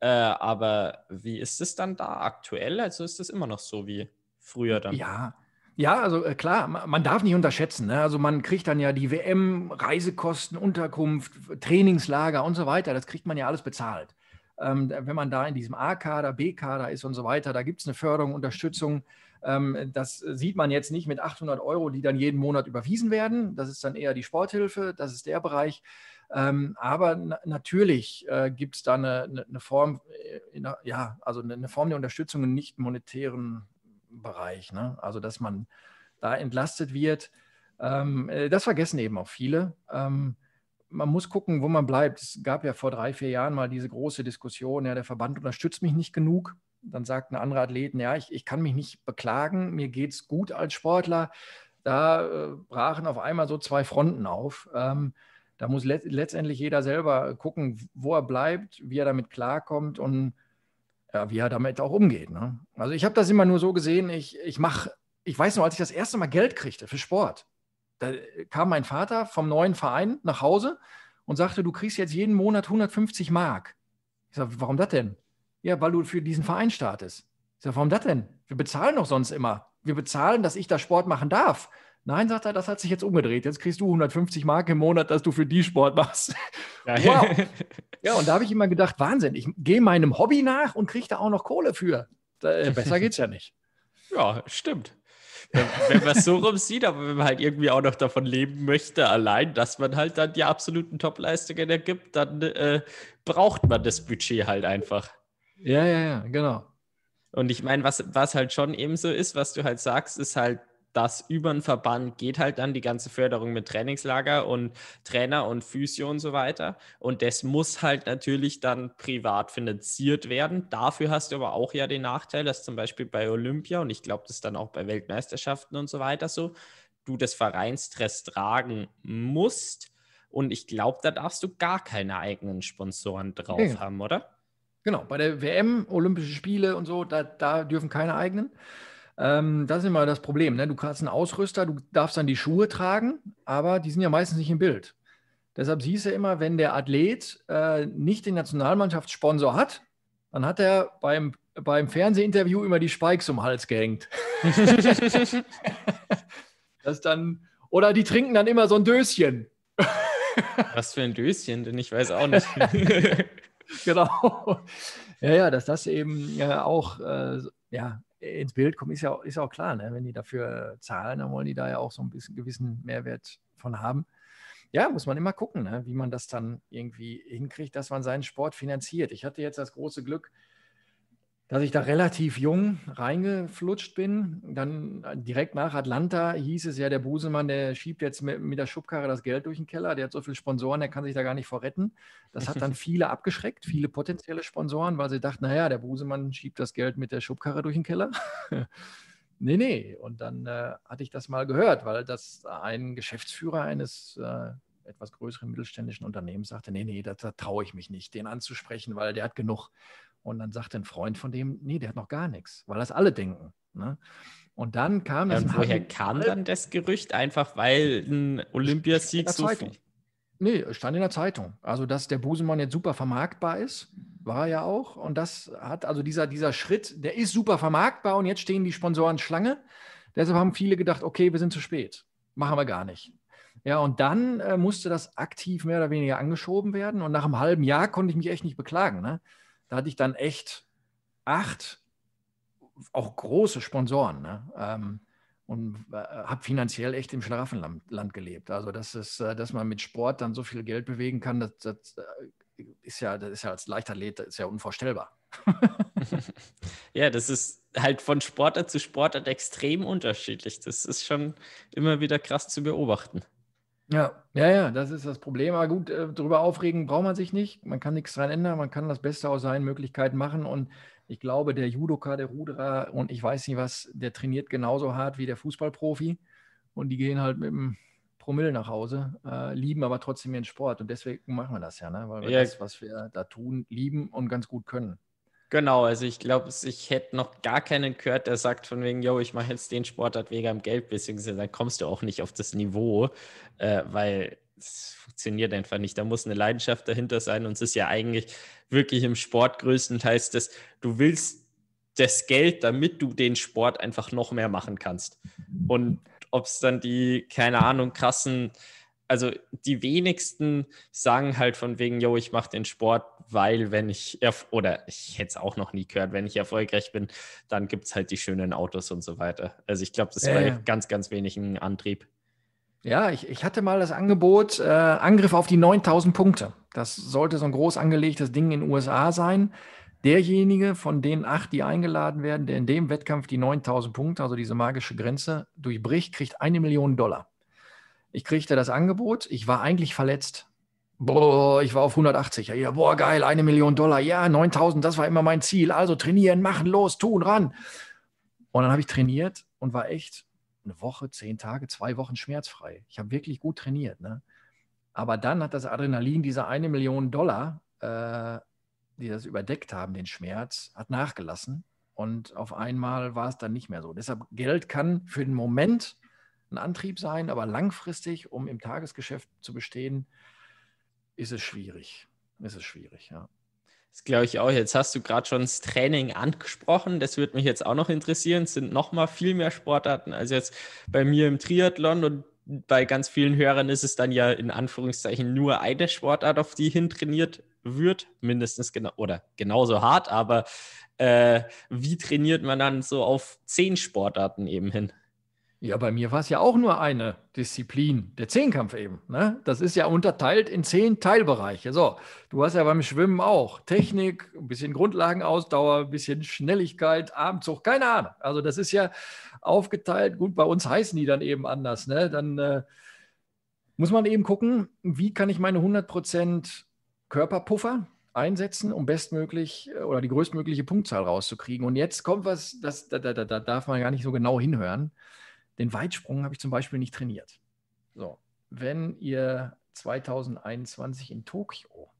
Äh, aber wie ist es dann da aktuell? Also ist es immer noch so wie früher dann? Ja, ja, also äh, klar, man darf nicht unterschätzen. Ne? Also man kriegt dann ja die WM, Reisekosten, Unterkunft, Trainingslager und so weiter. Das kriegt man ja alles bezahlt. Ähm, wenn man da in diesem A-Kader, B-Kader ist und so weiter, da gibt es eine Förderung, Unterstützung. Ähm, das sieht man jetzt nicht mit 800 Euro, die dann jeden Monat überwiesen werden. Das ist dann eher die Sporthilfe, das ist der Bereich. Ähm, aber na natürlich äh, gibt es da eine, eine, ne Form, äh, ja, also eine, ne Form der Unterstützung in nicht monetären Bereich. Ne? Also, dass man da entlastet wird. Ähm, äh, das vergessen eben auch viele. Ähm, man muss gucken, wo man bleibt. Es gab ja vor drei, vier Jahren mal diese große Diskussion, ja, der Verband unterstützt mich nicht genug. Dann sagt ein anderer Athleten, ja, ich, ich kann mich nicht beklagen, mir geht es gut als Sportler. Da äh, brachen auf einmal so zwei Fronten auf. Ähm, da muss let letztendlich jeder selber gucken, wo er bleibt, wie er damit klarkommt und ja, wie er damit auch umgeht. Ne? Also ich habe das immer nur so gesehen, ich, ich mache, ich weiß noch, als ich das erste Mal Geld kriegte für Sport, da kam mein Vater vom neuen Verein nach Hause und sagte, du kriegst jetzt jeden Monat 150 Mark. Ich sage, warum das denn? Ja, weil du für diesen Verein startest. Ich sage, warum das denn? Wir bezahlen doch sonst immer. Wir bezahlen, dass ich da Sport machen darf. Nein, sagt er, das hat sich jetzt umgedreht. Jetzt kriegst du 150 Mark im Monat, dass du für die Sport machst. Ja, [LAUGHS] wow. [LAUGHS] ja und da habe ich immer gedacht, Wahnsinn, ich gehe meinem Hobby nach und kriege da auch noch Kohle für. Äh, besser geht's ja nicht. [LAUGHS] Ja, stimmt. Wenn, wenn man es so rum sieht, aber wenn man halt irgendwie auch noch davon leben möchte, allein, dass man halt dann die absoluten Top-Leistungen ergibt, dann äh, braucht man das Budget halt einfach. Ja, ja, ja, genau. Und ich meine, was, was halt schon eben so ist, was du halt sagst, ist halt, das über den Verband geht halt dann die ganze Förderung mit Trainingslager und Trainer und Physio und so weiter. Und das muss halt natürlich dann privat finanziert werden. Dafür hast du aber auch ja den Nachteil, dass zum Beispiel bei Olympia und ich glaube, das ist dann auch bei Weltmeisterschaften und so weiter so, du das Vereinstress tragen musst. Und ich glaube, da darfst du gar keine eigenen Sponsoren drauf okay. haben, oder? Genau, bei der WM, Olympische Spiele und so, da, da dürfen keine eigenen. Ähm, das ist immer das Problem. Ne? Du hast einen Ausrüster, du darfst dann die Schuhe tragen, aber die sind ja meistens nicht im Bild. Deshalb siehst du immer, wenn der Athlet äh, nicht den Nationalmannschaftssponsor hat, dann hat er beim, beim Fernsehinterview immer die Spikes um den Hals gehängt. [LAUGHS] das dann, oder die trinken dann immer so ein Döschen. Was für ein Döschen, denn ich weiß auch nicht. [LAUGHS] genau. Ja, ja, dass das eben ja, auch äh, ja, ins Bild kommen, ist ja, ist auch klar. Ne? Wenn die dafür äh, zahlen, dann wollen die da ja auch so ein bisschen gewissen Mehrwert von haben. Ja, muss man immer gucken, ne? wie man das dann irgendwie hinkriegt, dass man seinen Sport finanziert. Ich hatte jetzt das große Glück, dass ich da relativ jung reingeflutscht bin. Dann äh, direkt nach Atlanta hieß es ja, der Busemann, der schiebt jetzt mit, mit, der Schubkarre das Geld durch den Keller, der hat so viele Sponsoren, der kann sich da gar nicht vor retten. Das hat dann [LAUGHS] viele abgeschreckt, viele potenzielle Sponsoren, weil sie dachten, naja, der Busemann schiebt das Geld mit der Schubkarre durch den Keller. [LAUGHS] nee, nee. Und dann äh, hatte ich das mal gehört, weil das ein Geschäftsführer eines äh, etwas größeren mittelständischen Unternehmens sagte, nee, nee, da, da traue ich mich nicht, den anzusprechen, weil der hat genug und dann sagt ein Freund von dem, nee, der hat noch gar nichts, weil das alle denken. Ne? Und dann kam ja, das. woher kam dann das Gerücht? Einfach weil ein Olympiasieg so viel. Nee, stand in der Zeitung. Also, dass der Busenmann jetzt super vermarktbar ist, war er ja auch. Und das hat, also dieser, dieser Schritt, der ist super vermarktbar und jetzt stehen die Sponsoren Schlange. Deshalb haben viele gedacht, okay, wir sind zu spät. Machen wir gar nicht. Ja, und dann äh, musste das aktiv mehr oder weniger angeschoben werden. Und nach einem halben Jahr konnte ich mich echt nicht beklagen. Ne? da hatte ich dann echt acht, auch große Sponsoren. Ne? Ähm, und äh, habe finanziell echt im Schlaraffenland gelebt. Also das ist, äh, dass man mit Sport dann so viel Geld bewegen kann, das, das äh, ist ja, das ist ja als Leichtathlet ist ja unvorstellbar. [LAUGHS] ja, das ist halt von Sportart zu Sportart extrem unterschiedlich. Das ist schon immer wieder krass zu beobachten. Ja, ja, ja, das ist das Problem. Aber gut, äh, darüber aufregen braucht man sich nicht. Man kann nichts dran ändern. Man kann das Beste aus seinen Möglichkeiten machen. Und ich glaube, der Judoka, der Ruderer und ich weiß nicht was, der trainiert genauso hart wie der Fußballprofi. Und die gehen halt mit dem Promille nach Hause, äh, lieben aber trotzdem ihren Sport. Und deswegen machen wir das ja, ne? weil wir ja. das, was wir da tun, lieben und ganz gut können. Genau, also ich glaube, ich hätte noch gar keinen gehört, der sagt von wegen, yo, ich mache jetzt den Sportart wegen am Geld, beziehungsweise dann kommst du auch nicht auf das Niveau, äh, weil es funktioniert einfach nicht. Da muss eine Leidenschaft dahinter sein und es ist ja eigentlich wirklich im Sport größtenteils das, du willst das Geld, damit du den Sport einfach noch mehr machen kannst. Und ob es dann die, keine Ahnung, krassen also die wenigsten sagen halt von wegen, yo, ich mache den Sport, weil wenn ich, oder ich hätte es auch noch nie gehört, wenn ich erfolgreich bin, dann gibt es halt die schönen Autos und so weiter. Also ich glaube, das ist äh. bei ganz, ganz wenigen Antrieb. Ja, ich, ich hatte mal das Angebot, äh, Angriff auf die 9000 Punkte. Das sollte so ein groß angelegtes Ding in den USA sein. Derjenige von den acht, die eingeladen werden, der in dem Wettkampf die 9000 Punkte, also diese magische Grenze, durchbricht, kriegt eine Million Dollar. Ich kriegte das Angebot, ich war eigentlich verletzt. Boah, ich war auf 180. Ja, boah, geil, eine Million Dollar. Ja, 9000, das war immer mein Ziel. Also trainieren, machen, los, tun, ran. Und dann habe ich trainiert und war echt eine Woche, zehn Tage, zwei Wochen schmerzfrei. Ich habe wirklich gut trainiert. Ne? Aber dann hat das Adrenalin diese eine Million Dollar, äh, die das überdeckt haben, den Schmerz, hat nachgelassen. Und auf einmal war es dann nicht mehr so. Deshalb, Geld kann für den Moment ein Antrieb sein, aber langfristig, um im Tagesgeschäft zu bestehen, ist es schwierig. Ist es schwierig, ja. Das glaube ich auch. Jetzt hast du gerade schon das Training angesprochen. Das würde mich jetzt auch noch interessieren. Es sind nochmal viel mehr Sportarten als jetzt bei mir im Triathlon und bei ganz vielen Hörern ist es dann ja in Anführungszeichen nur eine Sportart, auf die hin trainiert wird, mindestens genau oder genauso hart. Aber äh, wie trainiert man dann so auf zehn Sportarten eben hin? Ja, bei mir war es ja auch nur eine Disziplin, der Zehnkampf eben. Ne? Das ist ja unterteilt in zehn Teilbereiche. So, du hast ja beim Schwimmen auch Technik, ein bisschen Grundlagenausdauer, ein bisschen Schnelligkeit, Armzug, keine Ahnung. Also das ist ja aufgeteilt. Gut, bei uns heißen die dann eben anders. Ne? Dann äh, muss man eben gucken, wie kann ich meine 100% Körperpuffer einsetzen, um bestmöglich äh, oder die größtmögliche Punktzahl rauszukriegen. Und jetzt kommt was, das, da, da, da darf man gar nicht so genau hinhören den Weitsprung habe ich zum Beispiel nicht trainiert. So, wenn ihr 2021 in Tokio,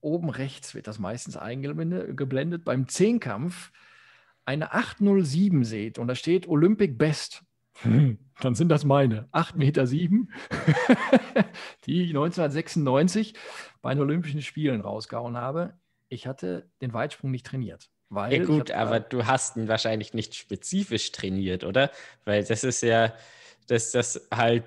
oben rechts wird das meistens eingeblendet, beim Zehnkampf eine 807 seht und da steht Olympic Best, [LAUGHS] dann sind das meine. 8,7 Meter, sieben, [LAUGHS] die ich 1996 bei den Olympischen Spielen rausgehauen habe. Ich hatte den Weitsprung nicht trainiert. Weil ja gut, aber du hast ihn wahrscheinlich nicht spezifisch trainiert, oder? Weil das ist ja, dass das halt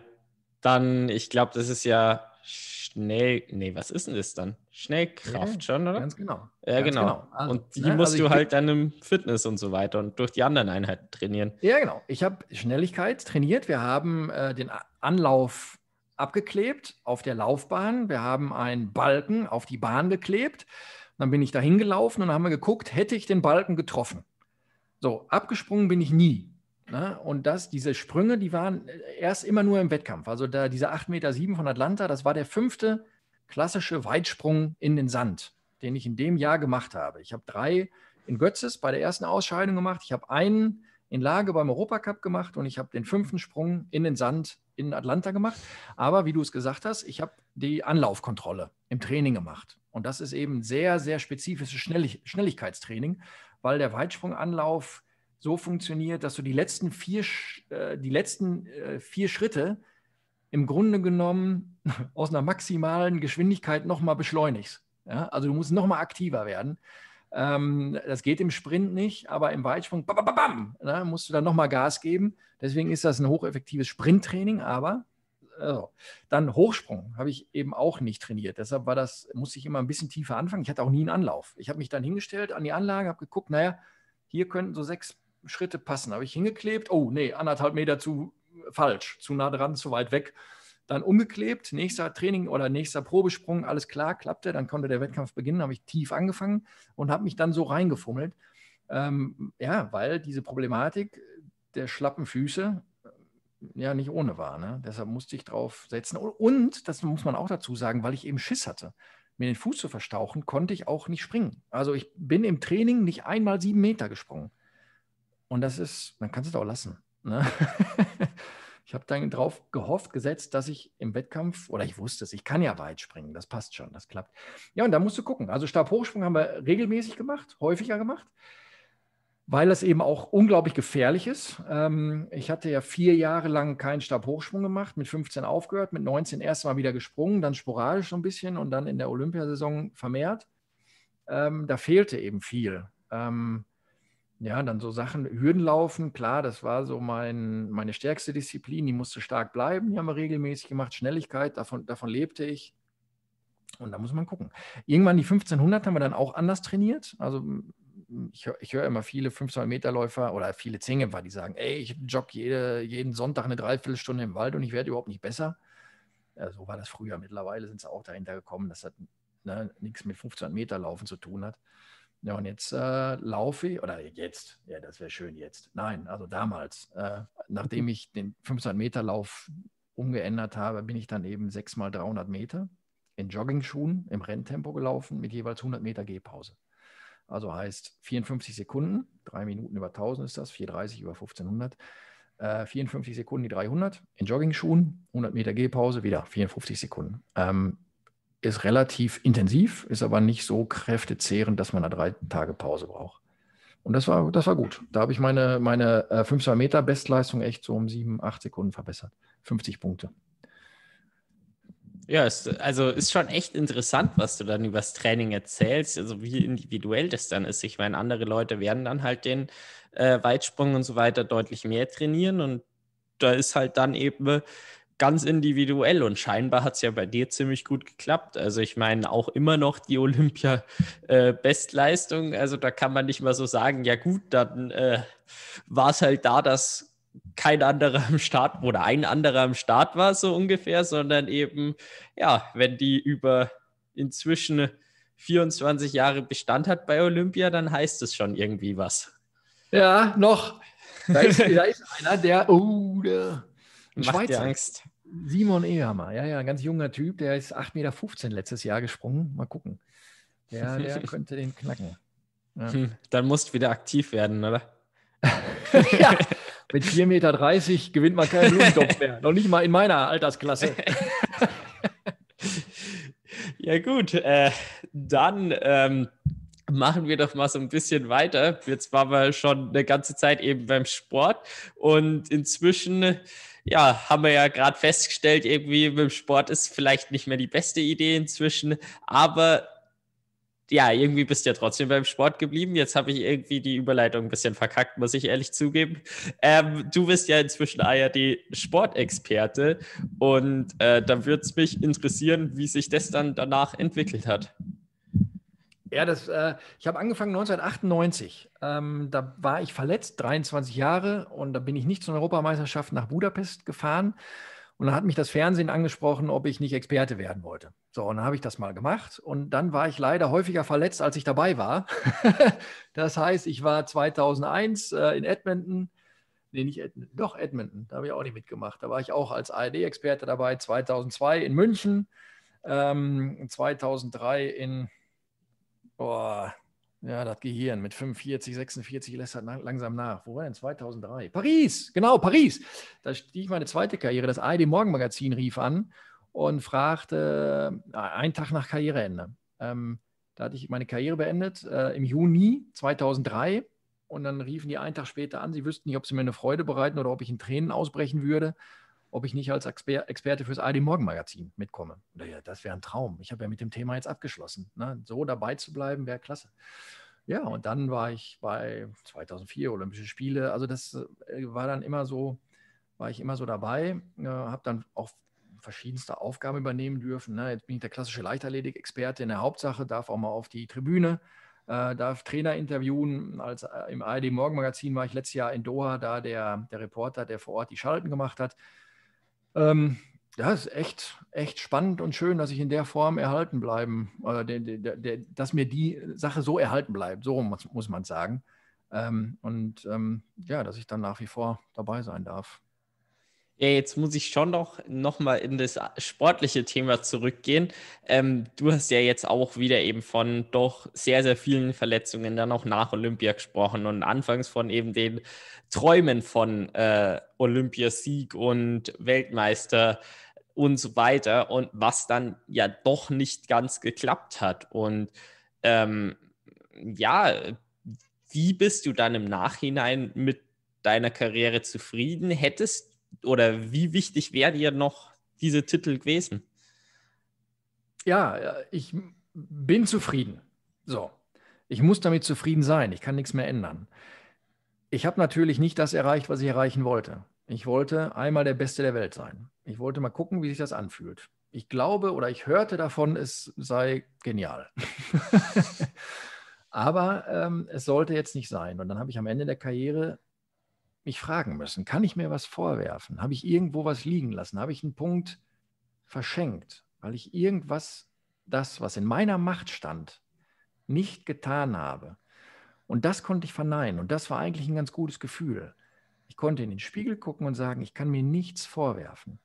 dann, ich glaube, das ist ja schnell, nee, was ist denn das dann? Schnellkraft ja, schon, oder? Ganz genau. Ja, ganz genau. genau. Also, und die ne, musst also du halt dann im Fitness und so weiter und durch die anderen Einheiten trainieren. Ja, genau. Ich habe Schnelligkeit trainiert. Wir haben äh, den Anlauf abgeklebt auf der Laufbahn. Wir haben einen Balken auf die Bahn geklebt dann bin ich da hingelaufen und haben wir geguckt, hätte ich den Balken getroffen. So, abgesprungen bin ich nie. Ne? Und das, diese Sprünge, die waren äh, erst immer nur im Wettkampf. Also da, dieser 8,7 Meter von Atlanta, das war der fünfte klassische Weitsprung in den Sand, den ich in dem Jahr gemacht habe. Ich habe drei in Götzes bei der ersten Ausscheidung gemacht. Ich habe einen in Lage beim Europacup gemacht und ich habe den fünften Sprung in den Sand in Atlanta gemacht. Aber wie du es gesagt hast, ich habe die Anlaufkontrolle im Training gemacht. Und das ist eben sehr, sehr spezifisches Schnellig Schnelligkeitstraining, weil der Weitsprunganlauf so funktioniert, dass du die letzten vier, äh, die letzten äh, vier Schritte im Grunde genommen [LAUGHS] aus einer maximalen Geschwindigkeit nochmal beschleunigst. Ja? Also du musst nochmal aktiver werden. Ähm, das geht im Sprint nicht, aber im Weitsprung bam, bam, bam, ne, musst du dann nochmal Gas geben. Deswegen ist das ein hocheffektives Sprinttraining, aber also, dann Hochsprung habe ich eben auch nicht trainiert. Deshalb war das, musste ich immer ein bisschen tiefer anfangen. Ich hatte auch nie einen Anlauf. Ich habe mich dann hingestellt an die Anlage, habe geguckt, naja, hier könnten so sechs Schritte passen. Habe ich hingeklebt, oh nee, anderthalb Meter zu falsch, zu nah dran, zu weit weg dann umgeklebt, nächster Training oder nächster Probesprung, alles klar, klappte, dann konnte der Wettkampf beginnen, habe ich tief angefangen und habe mich dann so reingefummelt. Ähm, ja, weil diese Problematik der schlappen Füße äh, ja nicht ohne war. Ne? Deshalb musste ich drauf setzen. Und, das muss man auch dazu sagen, weil ich eben Schiss hatte, mir den Fuß zu verstauchen, konnte ich auch nicht springen. Also ich bin im Training nicht einmal sieben Meter gesprungen. Und das ist, dann kannst du es auch lassen. Ne? [LAUGHS] Ich habe dann drauf gehofft, gesetzt, dass ich im Wettkampf, oder ich wusste es, ich kann ja weit springen, das passt schon, das klappt. Ja, und da musst du gucken. Also Stabhochsprung haben wir regelmäßig gemacht, häufiger gemacht, weil das eben auch unglaublich gefährlich ist. Ähm, ich hatte ja vier Jahre lang keinen Stabhochsprung gemacht, mit 15 aufgehört, mit 19 erst mal wieder gesprungen, dann sporadisch so ein bisschen und dann in der Olympiasaison vermehrt. Ähm, da fehlte eben viel. Ähm, ja, dann so Sachen, Hürdenlaufen, klar, das war so mein, meine stärkste Disziplin, die musste stark bleiben, die haben wir regelmäßig gemacht, Schnelligkeit, davon, davon lebte ich. Und da muss man gucken. Irgendwann die 1500 haben wir dann auch anders trainiert. Also ich, ich höre immer viele 1500 Meter Läufer oder viele Zehnkämpfer, die sagen, ey, ich jogge jede, jeden Sonntag eine Dreiviertelstunde im Wald und ich werde überhaupt nicht besser. Ja, so war das früher. Mittlerweile sind sie auch dahinter gekommen, dass das ne, nichts mit 1500 Meter Laufen zu tun hat. Ja, und jetzt äh, laufe ich, oder jetzt, ja, das wäre schön jetzt. Nein, also damals, äh, nachdem [LAUGHS] ich den 500 meter lauf umgeändert habe, bin ich dann eben sechsmal 300 Meter in Joggingschuhen im Renntempo gelaufen mit jeweils 100 Meter Gehpause. Also heißt 54 Sekunden, drei Minuten über 1000 ist das, 430 über 1500. 54 äh, Sekunden die 300 in Joggingschuhen, 100 Meter Gehpause, wieder 54 Sekunden. Ähm, ist relativ intensiv, ist aber nicht so kräftezehrend, dass man da drei Tage Pause braucht. Und das war, das war gut. Da habe ich meine, meine äh, 5 Meter Bestleistung echt so um 7, 8 Sekunden verbessert. 50 Punkte. Ja, ist, also ist schon echt interessant, was du dann über das Training erzählst, also wie individuell das dann ist. Ich meine, andere Leute werden dann halt den äh, Weitsprung und so weiter deutlich mehr trainieren und da ist halt dann eben ganz individuell und scheinbar hat es ja bei dir ziemlich gut geklappt. Also ich meine auch immer noch die Olympia-Bestleistung. Äh, also da kann man nicht mal so sagen, ja gut, dann äh, war es halt da, dass kein anderer am Start oder ein anderer am Start war, so ungefähr, sondern eben, ja, wenn die über inzwischen 24 Jahre Bestand hat bei Olympia, dann heißt es schon irgendwie was. Ja, noch. Da ist, [LAUGHS] da ist einer, der, oh, der Macht Schweizer. Angst. Simon Ehammer, ja, ja, ganz junger Typ, der ist 8,15 Meter letztes Jahr gesprungen. Mal gucken. Der, der [LAUGHS] könnte den knacken. Ja. Hm, dann musst du wieder aktiv werden, oder? [LAUGHS] ja, mit 4,30 Meter gewinnt man keinen Blumentopf mehr. Noch nicht mal in meiner Altersklasse. [LAUGHS] ja, gut. Äh, dann. Ähm machen wir doch mal so ein bisschen weiter. Jetzt waren wir schon eine ganze Zeit eben beim Sport und inzwischen ja, haben wir ja gerade festgestellt, irgendwie mit dem Sport ist vielleicht nicht mehr die beste Idee inzwischen, aber ja, irgendwie bist du ja trotzdem beim Sport geblieben. Jetzt habe ich irgendwie die Überleitung ein bisschen verkackt, muss ich ehrlich zugeben. Ähm, du bist ja inzwischen ARD-Sportexperte und äh, da würde es mich interessieren, wie sich das dann danach entwickelt hat. Ja, das, äh, ich habe angefangen 1998. Ähm, da war ich verletzt, 23 Jahre, und da bin ich nicht zur Europameisterschaft nach Budapest gefahren. Und dann hat mich das Fernsehen angesprochen, ob ich nicht Experte werden wollte. So, und dann habe ich das mal gemacht. Und dann war ich leider häufiger verletzt, als ich dabei war. [LAUGHS] das heißt, ich war 2001 äh, in Edmonton. Nee, nicht Edmonton, doch Edmonton. Da habe ich auch nicht mitgemacht. Da war ich auch als ARD-Experte dabei. 2002 in München, ähm, 2003 in Boah, ja, das Gehirn mit 45, 46 lässt halt langsam nach. Wo war denn 2003? Paris, genau, Paris. Da stieg meine zweite Karriere. Das ARD Morgenmagazin rief an und fragte äh, einen Tag nach Karriereende. Ähm, da hatte ich meine Karriere beendet äh, im Juni 2003 und dann riefen die einen Tag später an, sie wüssten nicht, ob sie mir eine Freude bereiten oder ob ich in Tränen ausbrechen würde ob ich nicht als Exper Experte fürs ARD Morgenmagazin mitkomme. Ja, das wäre ein Traum. Ich habe ja mit dem Thema jetzt abgeschlossen. Ne? So dabei zu bleiben, wäre klasse. Ja, und dann war ich bei 2004 Olympische Spiele. Also das äh, war dann immer so, war ich immer so dabei, äh, habe dann auch verschiedenste Aufgaben übernehmen dürfen. Ne? Jetzt bin ich der klassische Leichtathletik-Experte in der Hauptsache, darf auch mal auf die Tribüne, äh, darf Trainer interviewen. Als, äh, Im ARD Morgenmagazin war ich letztes Jahr in Doha, da der, der Reporter, der vor Ort die Schalten gemacht hat. Ähm, ja, ist echt, echt spannend und schön, dass ich in der Form erhalten bleiben, oder äh, de, de, de, dass mir die Sache so erhalten bleibt, so muss, muss man sagen. Ähm, und ähm, ja, dass ich dann nach wie vor dabei sein darf. Ja, jetzt muss ich schon noch, noch mal in das sportliche Thema zurückgehen. Ähm, du hast ja jetzt auch wieder eben von doch sehr, sehr vielen Verletzungen dann auch nach Olympia gesprochen und anfangs von eben den Träumen von äh, Olympiasieg und Weltmeister und so weiter und was dann ja doch nicht ganz geklappt hat. Und ähm, ja, wie bist du dann im Nachhinein mit deiner Karriere zufrieden? Hättest du oder wie wichtig wäre dir noch diese Titel gewesen? Ja, ich bin zufrieden. So, ich muss damit zufrieden sein. Ich kann nichts mehr ändern. Ich habe natürlich nicht das erreicht, was ich erreichen wollte. Ich wollte einmal der Beste der Welt sein. Ich wollte mal gucken, wie sich das anfühlt. Ich glaube oder ich hörte davon, es sei genial. [LAUGHS] Aber ähm, es sollte jetzt nicht sein. Und dann habe ich am Ende der Karriere mich fragen müssen, kann ich mir was vorwerfen? Habe ich irgendwo was liegen lassen? Habe ich einen Punkt verschenkt, weil ich irgendwas, das, was in meiner Macht stand, nicht getan habe? Und das konnte ich verneinen. Und das war eigentlich ein ganz gutes Gefühl. Ich konnte in den Spiegel gucken und sagen, ich kann mir nichts vorwerfen.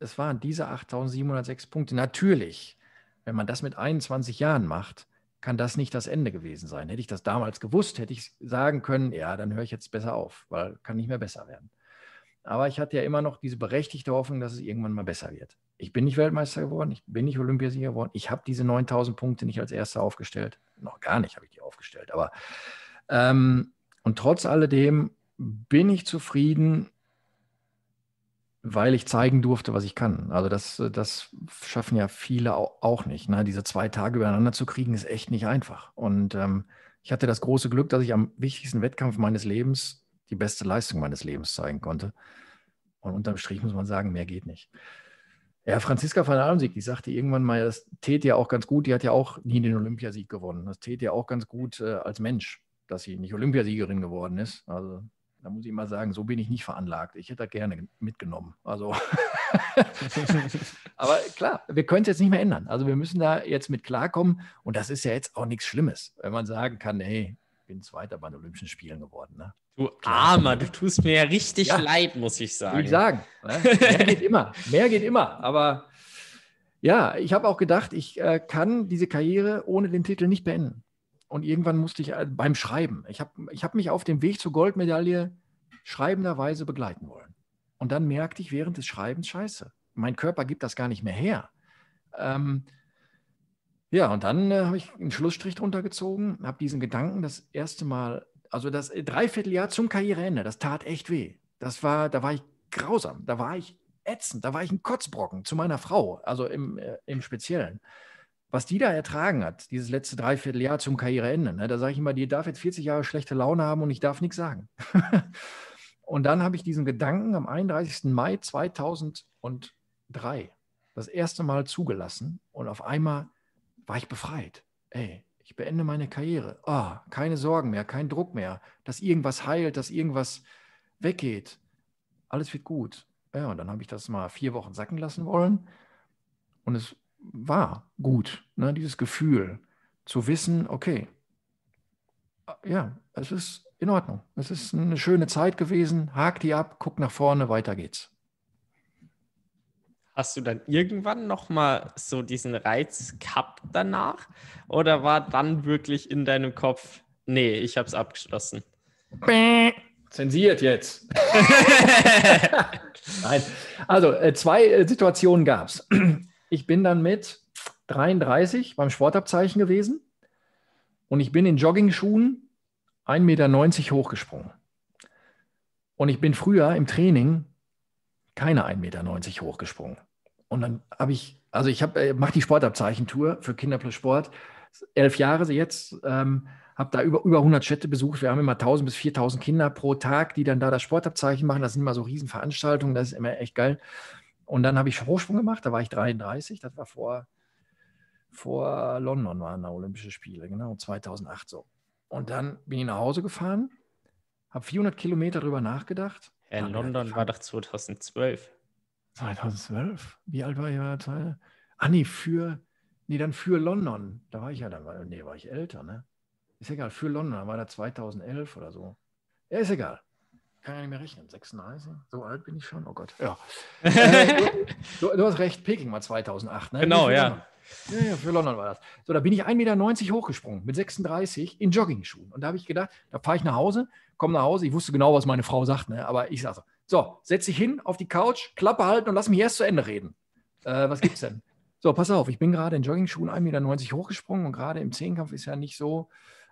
Es waren diese 8706 Punkte. Natürlich, wenn man das mit 21 Jahren macht, kann das nicht das Ende gewesen sein. Hätte ich das damals gewusst, hätte ich sagen können, ja, dann höre ich jetzt besser auf, weil kann nicht mehr besser werden. Aber ich hatte ja immer noch diese berechtigte Hoffnung, dass es irgendwann mal besser wird. Ich bin nicht Weltmeister geworden, ich bin nicht Olympiasieger geworden, ich habe diese 9000 Punkte nicht als Erster aufgestellt. Noch gar nicht habe ich die aufgestellt. Aber ähm, und trotz alledem bin ich zufrieden weil ich zeigen durfte, was ich kann. Also das, das schaffen ja viele auch nicht. Ne? Diese zwei Tage übereinander zu kriegen, ist echt nicht einfach. Und ähm, ich hatte das große Glück, dass ich am wichtigsten Wettkampf meines Lebens die beste Leistung meines Lebens zeigen konnte. Und unterm Strich muss man sagen, mehr geht nicht. Ja, Franziska van Almsick, die sagte irgendwann mal, das täte ja auch ganz gut, die hat ja auch nie den Olympiasieg gewonnen. Das täte ja auch ganz gut äh, als Mensch, dass sie nicht Olympiasiegerin geworden ist. Also da muss ich immer sagen, so bin ich nicht veranlagt. Ich hätte da gerne mitgenommen. Also, [LAUGHS] aber klar, wir können es jetzt nicht mehr ändern. Also wir müssen da jetzt mit klarkommen. Und das ist ja jetzt auch nichts Schlimmes, wenn man sagen kann, hey, bin Zweiter bei den Olympischen Spielen geworden. Ne? Du Armer, du tust mir ja richtig ja, leid, muss ich sagen. Muss ich sagen. Ne? Mehr geht immer. Mehr geht immer. Aber ja, ich habe auch gedacht, ich äh, kann diese Karriere ohne den Titel nicht beenden und irgendwann musste ich äh, beim Schreiben, ich habe ich hab mich auf dem Weg zur Goldmedaille schreibenderweise begleiten wollen. Und dann merkte ich während des Schreibens, scheiße, mein Körper gibt das gar nicht mehr her. Ähm, ja, und dann äh, habe ich einen Schlussstrich drunter gezogen, habe diesen Gedanken das erste Mal, also das äh, Dreivierteljahr zum Karriereende, das tat echt weh. Das war, da war ich grausam, da war ich ätzend, da war ich ein Kotzbrocken zu meiner Frau, also im, äh, im Speziellen was die da ertragen hat, dieses letzte Dreivierteljahr zum Karriereende, ne, da sage ich immer, die darf jetzt 40 Jahre schlechte Laune haben und ich darf nichts sagen. [LAUGHS] und dann habe ich diesen Gedanken am 31. Mai 2003 das erste Mal zugelassen und auf einmal war ich befreit. Ey, ich beende meine Karriere. Oh, keine Sorgen mehr, kein Druck mehr, dass irgendwas heilt, dass irgendwas weggeht. Alles wird gut. Ja, und dann habe ich das mal vier Wochen sacken lassen wollen. Und es war gut, ne? dieses Gefühl zu wissen, okay, ja, es ist in Ordnung. Es ist eine schöne Zeit gewesen, hak die ab, guck nach vorne, weiter geht's. Hast du dann irgendwann nochmal so diesen Reiz gehabt danach? Oder war dann wirklich in deinem Kopf, nee, ich hab's abgeschlossen? Bäh. Zensiert jetzt. [LAUGHS] Nein. Also, äh, zwei äh, Situationen gab es ich bin dann mit 33 beim Sportabzeichen gewesen und ich bin in Joggingschuhen 1,90 Meter hochgesprungen. Und ich bin früher im Training keine 1,90 Meter hochgesprungen. Und dann habe ich, also ich habe, äh, mache die Sportabzeichentour für Kinder plus Sport. Elf Jahre jetzt, ähm, habe da über, über 100 Städte besucht. Wir haben immer 1000 bis 4000 Kinder pro Tag, die dann da das Sportabzeichen machen. Das sind immer so Riesenveranstaltungen, das ist immer echt geil. Und dann habe ich Hochsprung gemacht, da war ich 33, das war vor, vor London waren da Olympische Spiele, genau, 2008 so. Und dann bin ich nach Hause gefahren, habe 400 Kilometer drüber nachgedacht. Äh, In halt London war doch 2012. 2012? Wie alt war ich? ah, nee, für, nee, dann für London. Da war ich ja dann, nee, war ich älter, ne? Ist egal, für London, war da 2011 oder so. Ja, ist egal kann ja nicht mehr rechnen. 36? So alt bin ich schon? Oh Gott. Ja. äh, du, du, hast recht, Peking war 2008. Ne? Genau, ja. Ja, ja, für London war das. So, da bin ich 1,90 Meter hochgesprungen mit 36 in Joggingschuhen. Und da habe ich gedacht, da fahre ich nach Hause, komme nach Hause. Ich wusste genau, was meine Frau sagt, ne? aber ich sage so: So, setz dich hin auf die Couch, Klappe halten und lass mich erst zu Ende reden. Äh, was gibt's denn? So, pass auf, ich bin gerade in Joggingschuhen 1,90 Meter hochgesprungen und gerade im Zehnkampf ist ja nicht so,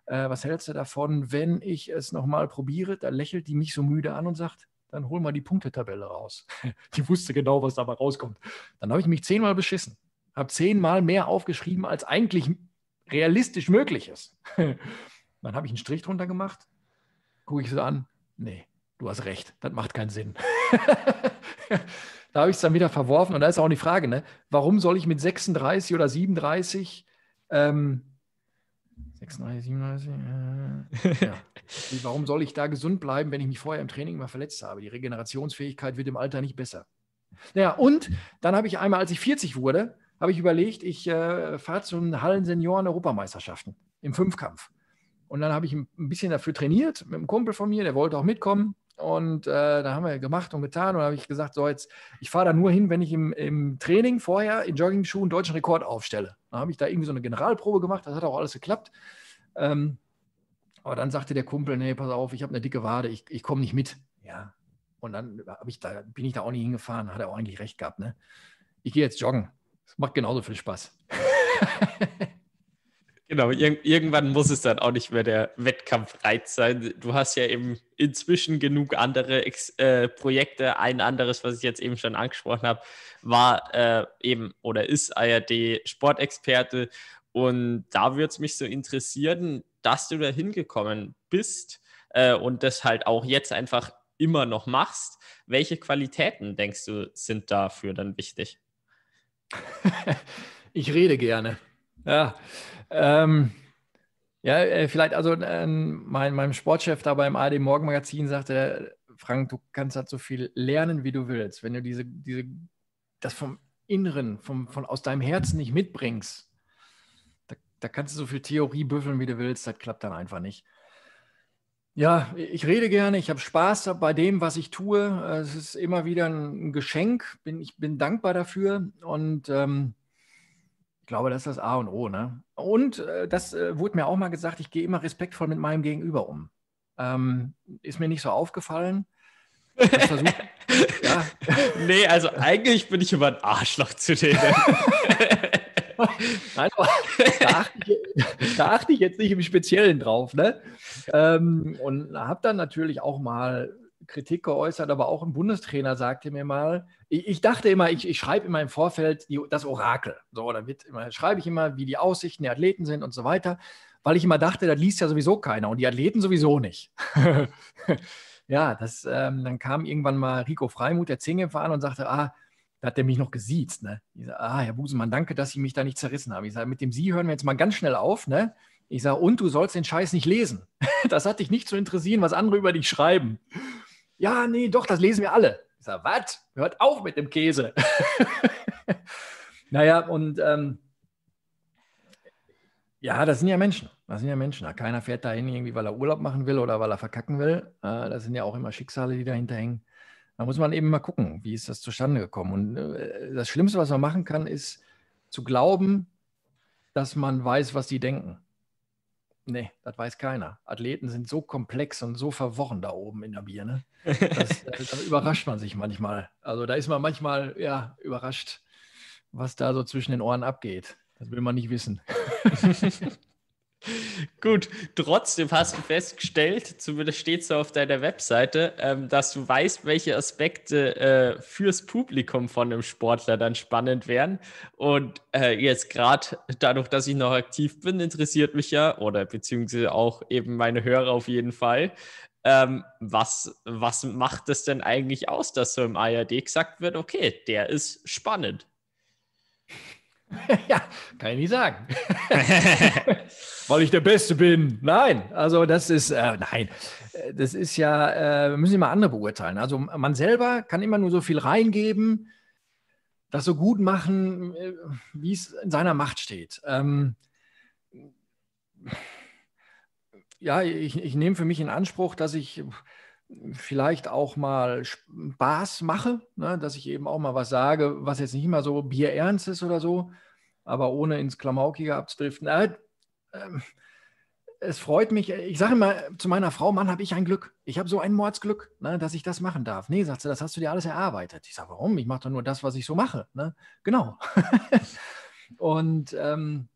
äh, was hältst du davon, wenn ich es nochmal probiere? Da lächelt die mich so müde an und sagt, dann hol mal die Punktetabelle raus. [LAUGHS] die wusste genau, was dabei rauskommt. Dann habe ich mich zehnmal beschissen, habe zehnmal mehr aufgeschrieben, als eigentlich realistisch möglich ist. [LAUGHS] dann habe ich einen Strich drunter gemacht, gucke ich sie an, nee, du hast recht, das macht keinen Sinn. [LAUGHS] da habe ich es dann wieder verworfen und da ist auch die Frage, ne? warum soll ich mit 36 oder 37 ähm, 36, 37. Äh, ja. [LAUGHS] Warum soll ich da gesund bleiben, wenn ich mich vorher im Training mal verletzt habe? Die Regenerationsfähigkeit wird im Alter nicht besser. Naja, und dann habe ich einmal, als ich 40 wurde, habe ich überlegt, ich äh, fahre zu den hallen senioren europameisterschaften im Fünfkampf. Und dann habe ich ein bisschen dafür trainiert mit einem Kumpel von mir, der wollte auch mitkommen. Und äh, da haben wir gemacht und getan. Und habe ich gesagt, so jetzt, ich fahre da nur hin, wenn ich im, im Training vorher in Jogging-Schuhen deutschen Rekord aufstelle. Da habe ich da irgendwie so eine Generalprobe gemacht, das hat auch alles geklappt. Ähm, aber dann sagte der Kumpel, nee, pass auf, ich habe eine dicke Wade, ich, ich komme nicht mit. Ja. Und dann ich da, bin ich da auch nicht hingefahren, hat er auch eigentlich recht gehabt. Ne? Ich gehe jetzt joggen. Das macht genauso viel Spaß. [LAUGHS] Genau, ir irgendwann muss es dann auch nicht mehr der Wettkampfreiz sein. Du hast ja eben inzwischen genug andere Ex äh, Projekte. Ein anderes, was ich jetzt eben schon angesprochen habe, war äh, eben oder ist ARD Sportexperte. Und da würde es mich so interessieren, dass du da hingekommen bist äh, und das halt auch jetzt einfach immer noch machst. Welche Qualitäten denkst du sind dafür dann wichtig? [LAUGHS] ich rede gerne. Ja, ähm, ja, äh, vielleicht also äh, mein, mein Sportchef da beim AD Morgenmagazin sagte, Frank, du kannst halt so viel lernen, wie du willst. Wenn du diese, diese, das vom Inneren, vom, von aus deinem Herzen nicht mitbringst, da, da kannst du so viel Theorie büffeln, wie du willst, das klappt dann einfach nicht. Ja, ich rede gerne, ich habe Spaß bei dem, was ich tue. Es ist immer wieder ein Geschenk, bin, ich bin dankbar dafür und ähm, glaube, das ist das A und O. Ne? Und äh, das äh, wurde mir auch mal gesagt, ich gehe immer respektvoll mit meinem Gegenüber um. Ähm, ist mir nicht so aufgefallen. [LAUGHS] ja. Nee, also eigentlich bin ich immer ein Arschloch zu denen. [LAUGHS] Nein, aber da achte, ich, da achte, ich, jetzt nicht im Speziellen drauf. Ne? Ähm, und habe dann natürlich auch mal Kritik geäußert, aber auch ein Bundestrainer sagte mir mal, ich, ich dachte immer, ich, ich schreibe immer im Vorfeld die, das Orakel. So, dann schreibe ich immer, wie die Aussichten der Athleten sind und so weiter, weil ich immer dachte, das liest ja sowieso keiner und die Athleten sowieso nicht. [LAUGHS] ja, das, ähm, dann kam irgendwann mal Rico Freimuth, der Zehnkämpfer, an und sagte, ah, da hat der mich noch gesiezt. Ne? Ich sage, ah, Herr Busemann, danke, dass Sie mich da nicht zerrissen haben. Ich sage, mit dem Sie hören wir jetzt mal ganz schnell auf. Ne? Ich sage, und du sollst den Scheiß nicht lesen. [LAUGHS] Das hat dich nicht zu interessieren, was andere über dich schreiben ja, nee, doch, das lesen wir alle. Ich sage, was? Hört auf mit dem Käse. [LAUGHS] naja, und ähm, ja, das sind ja Menschen. Das sind ja Menschen. Keiner fährt dahin irgendwie, weil er Urlaub machen will oder weil er verkacken will. Äh, das sind ja auch immer Schicksale, die dahinter hängen. Da muss man eben mal gucken, wie ist das zustande gekommen. Und äh, das Schlimmste, was man machen kann, ist zu glauben, dass man weiß, was die denken. Nee, das weiß keiner. Athleten sind so komplex und so verworren da oben in der Birne. [LAUGHS] Äh, da überrascht man sich manchmal. Also da ist man manchmal ja überrascht, was da so zwischen den Ohren abgeht. Das will man nicht wissen. [LAUGHS] Gut, trotzdem hast du festgestellt, zumindest steht so auf deiner Webseite, ähm, dass du weißt, welche Aspekte äh, fürs Publikum von einem Sportler dann spannend wären. Und äh, jetzt gerade dadurch, dass ich noch aktiv bin, interessiert mich ja, oder beziehungsweise auch eben meine Hörer auf jeden Fall, ähm, was, was macht es denn eigentlich aus, dass so im ARD gesagt wird, okay, der ist spannend? [LAUGHS] ja, kann ich nicht sagen. [LAUGHS] Weil ich der Beste bin. Nein, also das ist, äh, nein, äh, das ist ja, äh, müssen immer andere beurteilen. Also man selber kann immer nur so viel reingeben, das so gut machen, äh, wie es in seiner Macht steht. Ähm, ja, ich, ich nehme für mich in Anspruch, dass ich vielleicht auch mal Spaß mache, ne? dass ich eben auch mal was sage, was jetzt nicht immer so bierernst ist oder so, aber ohne ins Klamaukige abzudriften. Äh, äh, es freut mich, äh, ich sage immer zu meiner Frau, Mann, habe ich ein Glück. Ich habe so ein Mordsglück, ne, dass ich das machen darf. Nee, sagt sie, das hast du dir alles erarbeitet. Ich sage, warum? Ich mache doch nur das, was ich so mache. Ne? Genau. [LAUGHS] Und ähm,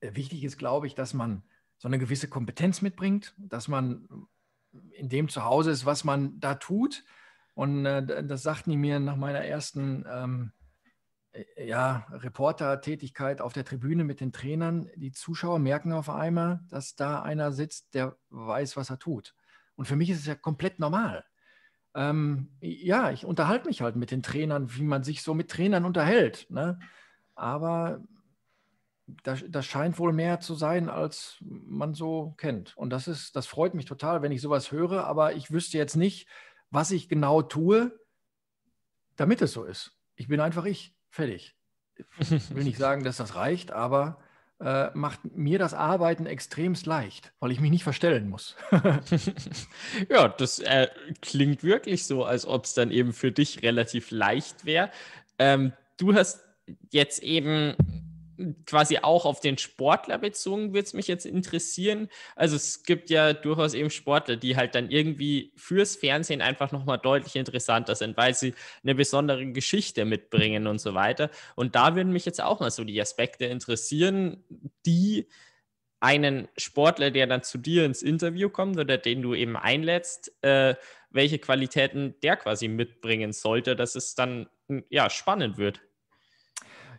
wichtig ist, glaube ich, dass man so eine gewisse Kompetenz mitbringt, dass man in dem Zuhause ist, was man da tut. Und äh, das sagten die mir nach meiner ersten ähm, äh, ja, Reporter-Tätigkeit auf der Tribüne mit den Trainern. Die Zuschauer merken auf einmal, dass da einer sitzt, der weiß, was er tut. Und für mich ist es ja komplett normal. Ähm, ja, ich unterhalte mich halt mit den Trainern, wie man sich so mit Trainern unterhält. Ne? Aber das, das, scheint wohl mehr zu sein, als man so kennt. Und das ist, das freut mich total, wenn ich sowas höre, aber ich wüsste jetzt nicht, was ich genau tue, damit es so ist. Ich bin einfach ich, fertig. Ich will nicht sagen, dass das reicht, aber äh, macht mir das Arbeiten extremst leicht, weil ich mich nicht verstellen muss. [LAUGHS] ja, das äh, klingt wirklich so, als ob es dann eben für dich relativ leicht wäre. Ähm, du hast jetzt eben quasi auch auf den Sportler bezogen, würde es mich jetzt interessieren. Also es gibt ja durchaus eben Sportler, die halt dann irgendwie fürs Fernsehen einfach nochmal deutlich interessanter sind, weil sie eine besondere Geschichte mitbringen und so weiter. Und da würden mich jetzt auch mal so die Aspekte interessieren, die einen Sportler, der dann zu dir ins Interview kommt oder den du eben einlädst, äh, welche Qualitäten der quasi mitbringen sollte, dass es dann ja spannend wird.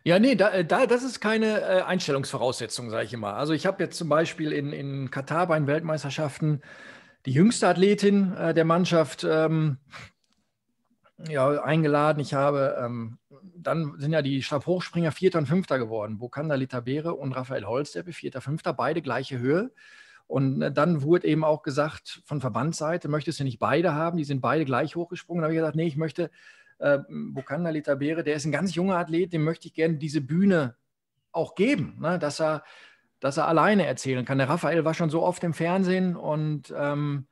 Ja, nee, da, äh, da, das ist keine äh, Einstellungsvoraussetzung, sage ich immer. Also ich habe jetzt zum Beispiel in, in Katar bei den Weltmeisterschaften die jüngste Athletin äh, der Mannschaft ähm, ja, eingeladen. Ich habe, ähm, dann sind ja die Stabhochspringer Vierter und Fünfter geworden. Bokanda Litabere und Raphael Holzdeppe, Vierter, Fünfter, beide gleiche Höhe. Und äh, dann wurde eben auch gesagt, von Verbandseite möchtest du nicht beide haben? Die sind beide gleich hochgesprungen. Da habe ich gesagt, nee, ich möchte äh, Bukanda Litabere, der ist ein ganz junger Athlet, dem möchte ich gerne diese Bühne auch geben, ne? dass, er, dass er alleine erzählen kann. Der Raphael war schon so oft im Fernsehen und ähm,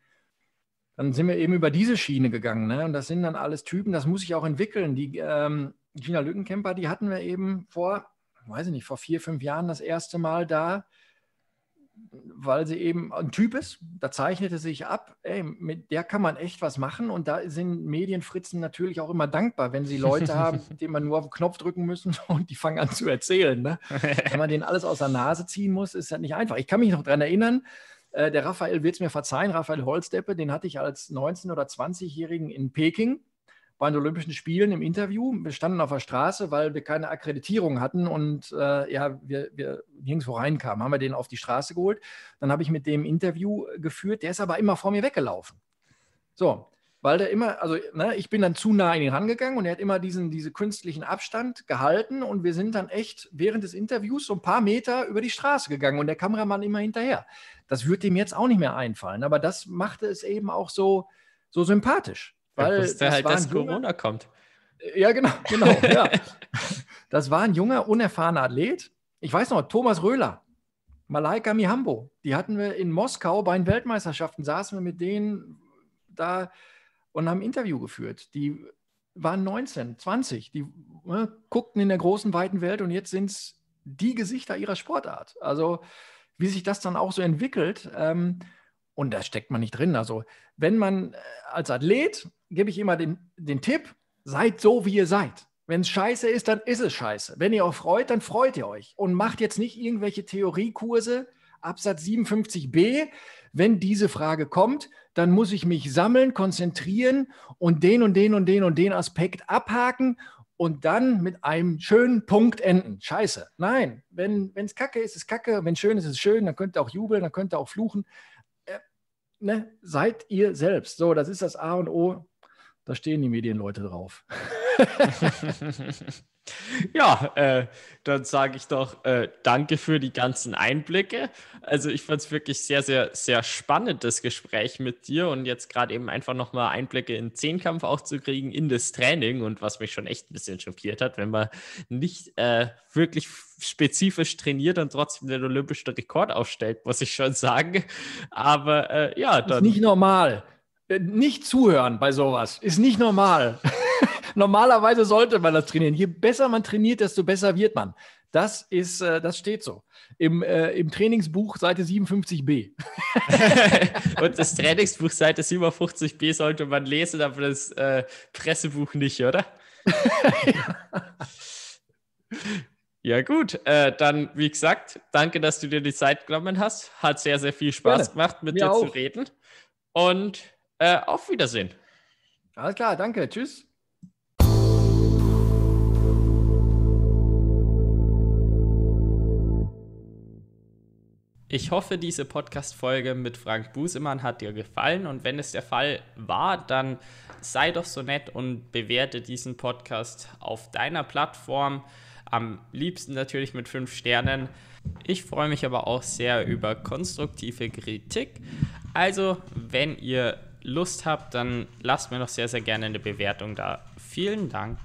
dann sind wir eben über diese Schiene gegangen. Ne? Und das sind dann alles Typen, das muss ich auch entwickeln. Die ähm, Gina Lückenkemper, die hatten wir eben vor, weiß ich nicht, vor vier, fünf Jahren das erste Mal da weil sie eben ein Typ ist, da zeichnet es sich ab, ey, mit der kann man echt was machen und da sind Medienfritzen natürlich auch immer dankbar, wenn sie Leute [LAUGHS] haben, denen man nur auf den Knopf drücken müssen und die fangen an zu erzählen. Ne? [LAUGHS] wenn man denen alles aus der Nase ziehen muss, ist das nicht einfach. Ich kann mich noch daran erinnern, äh, der Raphael wird es mir verzeihen, Raphael Holzdeppe, den hatte ich als 19- oder 20-Jährigen in Peking bei den Olympischen Spielen im Interview. Wir standen auf der Straße, weil wir keine Akkreditierung hatten und äh, ja, wir, wir nirgendwo reinkamen. Haben wir den auf die Straße geholt. Dann habe ich mit dem Interview geführt. Der ist aber immer vor mir weggelaufen. So, weil der immer, also ne, ich bin dann zu nah an ihn rangegangen und er hat immer diesen, diesen künstlichen Abstand gehalten und wir sind dann echt während des Interviews so ein paar Meter über die Straße gegangen und der Kameramann immer hinterher. Das würde dem jetzt auch nicht mehr einfallen, aber das machte es eben auch so, so sympathisch. Weil wusste das halt, dass Corona kommt. Ja, genau, genau. [LAUGHS] ja. Das war ein junger, unerfahrener Athlet. Ich weiß noch, Thomas Röhler, Malaika Mihambo, die hatten wir in Moskau bei den Weltmeisterschaften, saßen wir mit denen da und haben ein Interview geführt. Die waren 19, 20, die ne, guckten in der großen, weiten Welt und jetzt sind es die Gesichter ihrer Sportart. Also wie sich das dann auch so entwickelt. Ähm, und da steckt man nicht drin. Also, wenn man äh, als Athlet, gebe ich immer den, den Tipp, seid so, wie ihr seid. Wenn es scheiße ist, dann ist es scheiße. Wenn ihr euch freut, dann freut ihr euch. Und macht jetzt nicht irgendwelche Theoriekurse, Absatz 57b. Wenn diese Frage kommt, dann muss ich mich sammeln, konzentrieren und den und den und den und den Aspekt abhaken und dann mit einem schönen Punkt enden. Scheiße. Nein, wenn es kacke ist, ist es kacke. Wenn schön ist, ist es schön. Dann könnt ihr auch jubeln, dann könnt ihr auch fluchen ne, seid ihr selbst. So, das ist das A und O. Da stehen die Medienleute drauf. [LAUGHS] ja, äh, dann sage ich doch äh, danke für die ganzen Einblicke. Also ich fand es wirklich sehr, sehr, sehr spannend, das Gespräch mit dir und jetzt gerade eben einfach nochmal Einblicke in Zehnkampf auch zu kriegen, in das Training und was mich schon echt ein bisschen schockiert hat, wenn man nicht äh, wirklich spezifisch trainiert und trotzdem den olympischen Rekord aufstellt, muss ich schon sagen. Aber äh, ja, dann... Das ist nicht normal. Äh, nicht zuhören bei sowas ist nicht normal. [LAUGHS] Normalerweise sollte man das trainieren. Je besser man trainiert, desto besser wird man. Das ist, äh, das steht so. Im, äh, im Trainingsbuch Seite 57b. [LAUGHS] Und das Trainingsbuch Seite 57b sollte man lesen, aber das äh, Pressebuch nicht, oder? ja. [LAUGHS] Ja, gut. Äh, dann, wie gesagt, danke, dass du dir die Zeit genommen hast. Hat sehr, sehr viel Spaß Gerne. gemacht, mit Mir dir auch. zu reden. Und äh, auf Wiedersehen. Alles klar, danke. Tschüss. Ich hoffe, diese Podcast-Folge mit Frank Busemann hat dir gefallen und wenn es der Fall war, dann sei doch so nett und bewerte diesen Podcast auf deiner Plattform. Am liebsten natürlich mit fünf Sternen. Ich freue mich aber auch sehr über konstruktive Kritik. Also, wenn ihr Lust habt, dann lasst mir noch sehr, sehr gerne eine Bewertung da. Vielen Dank.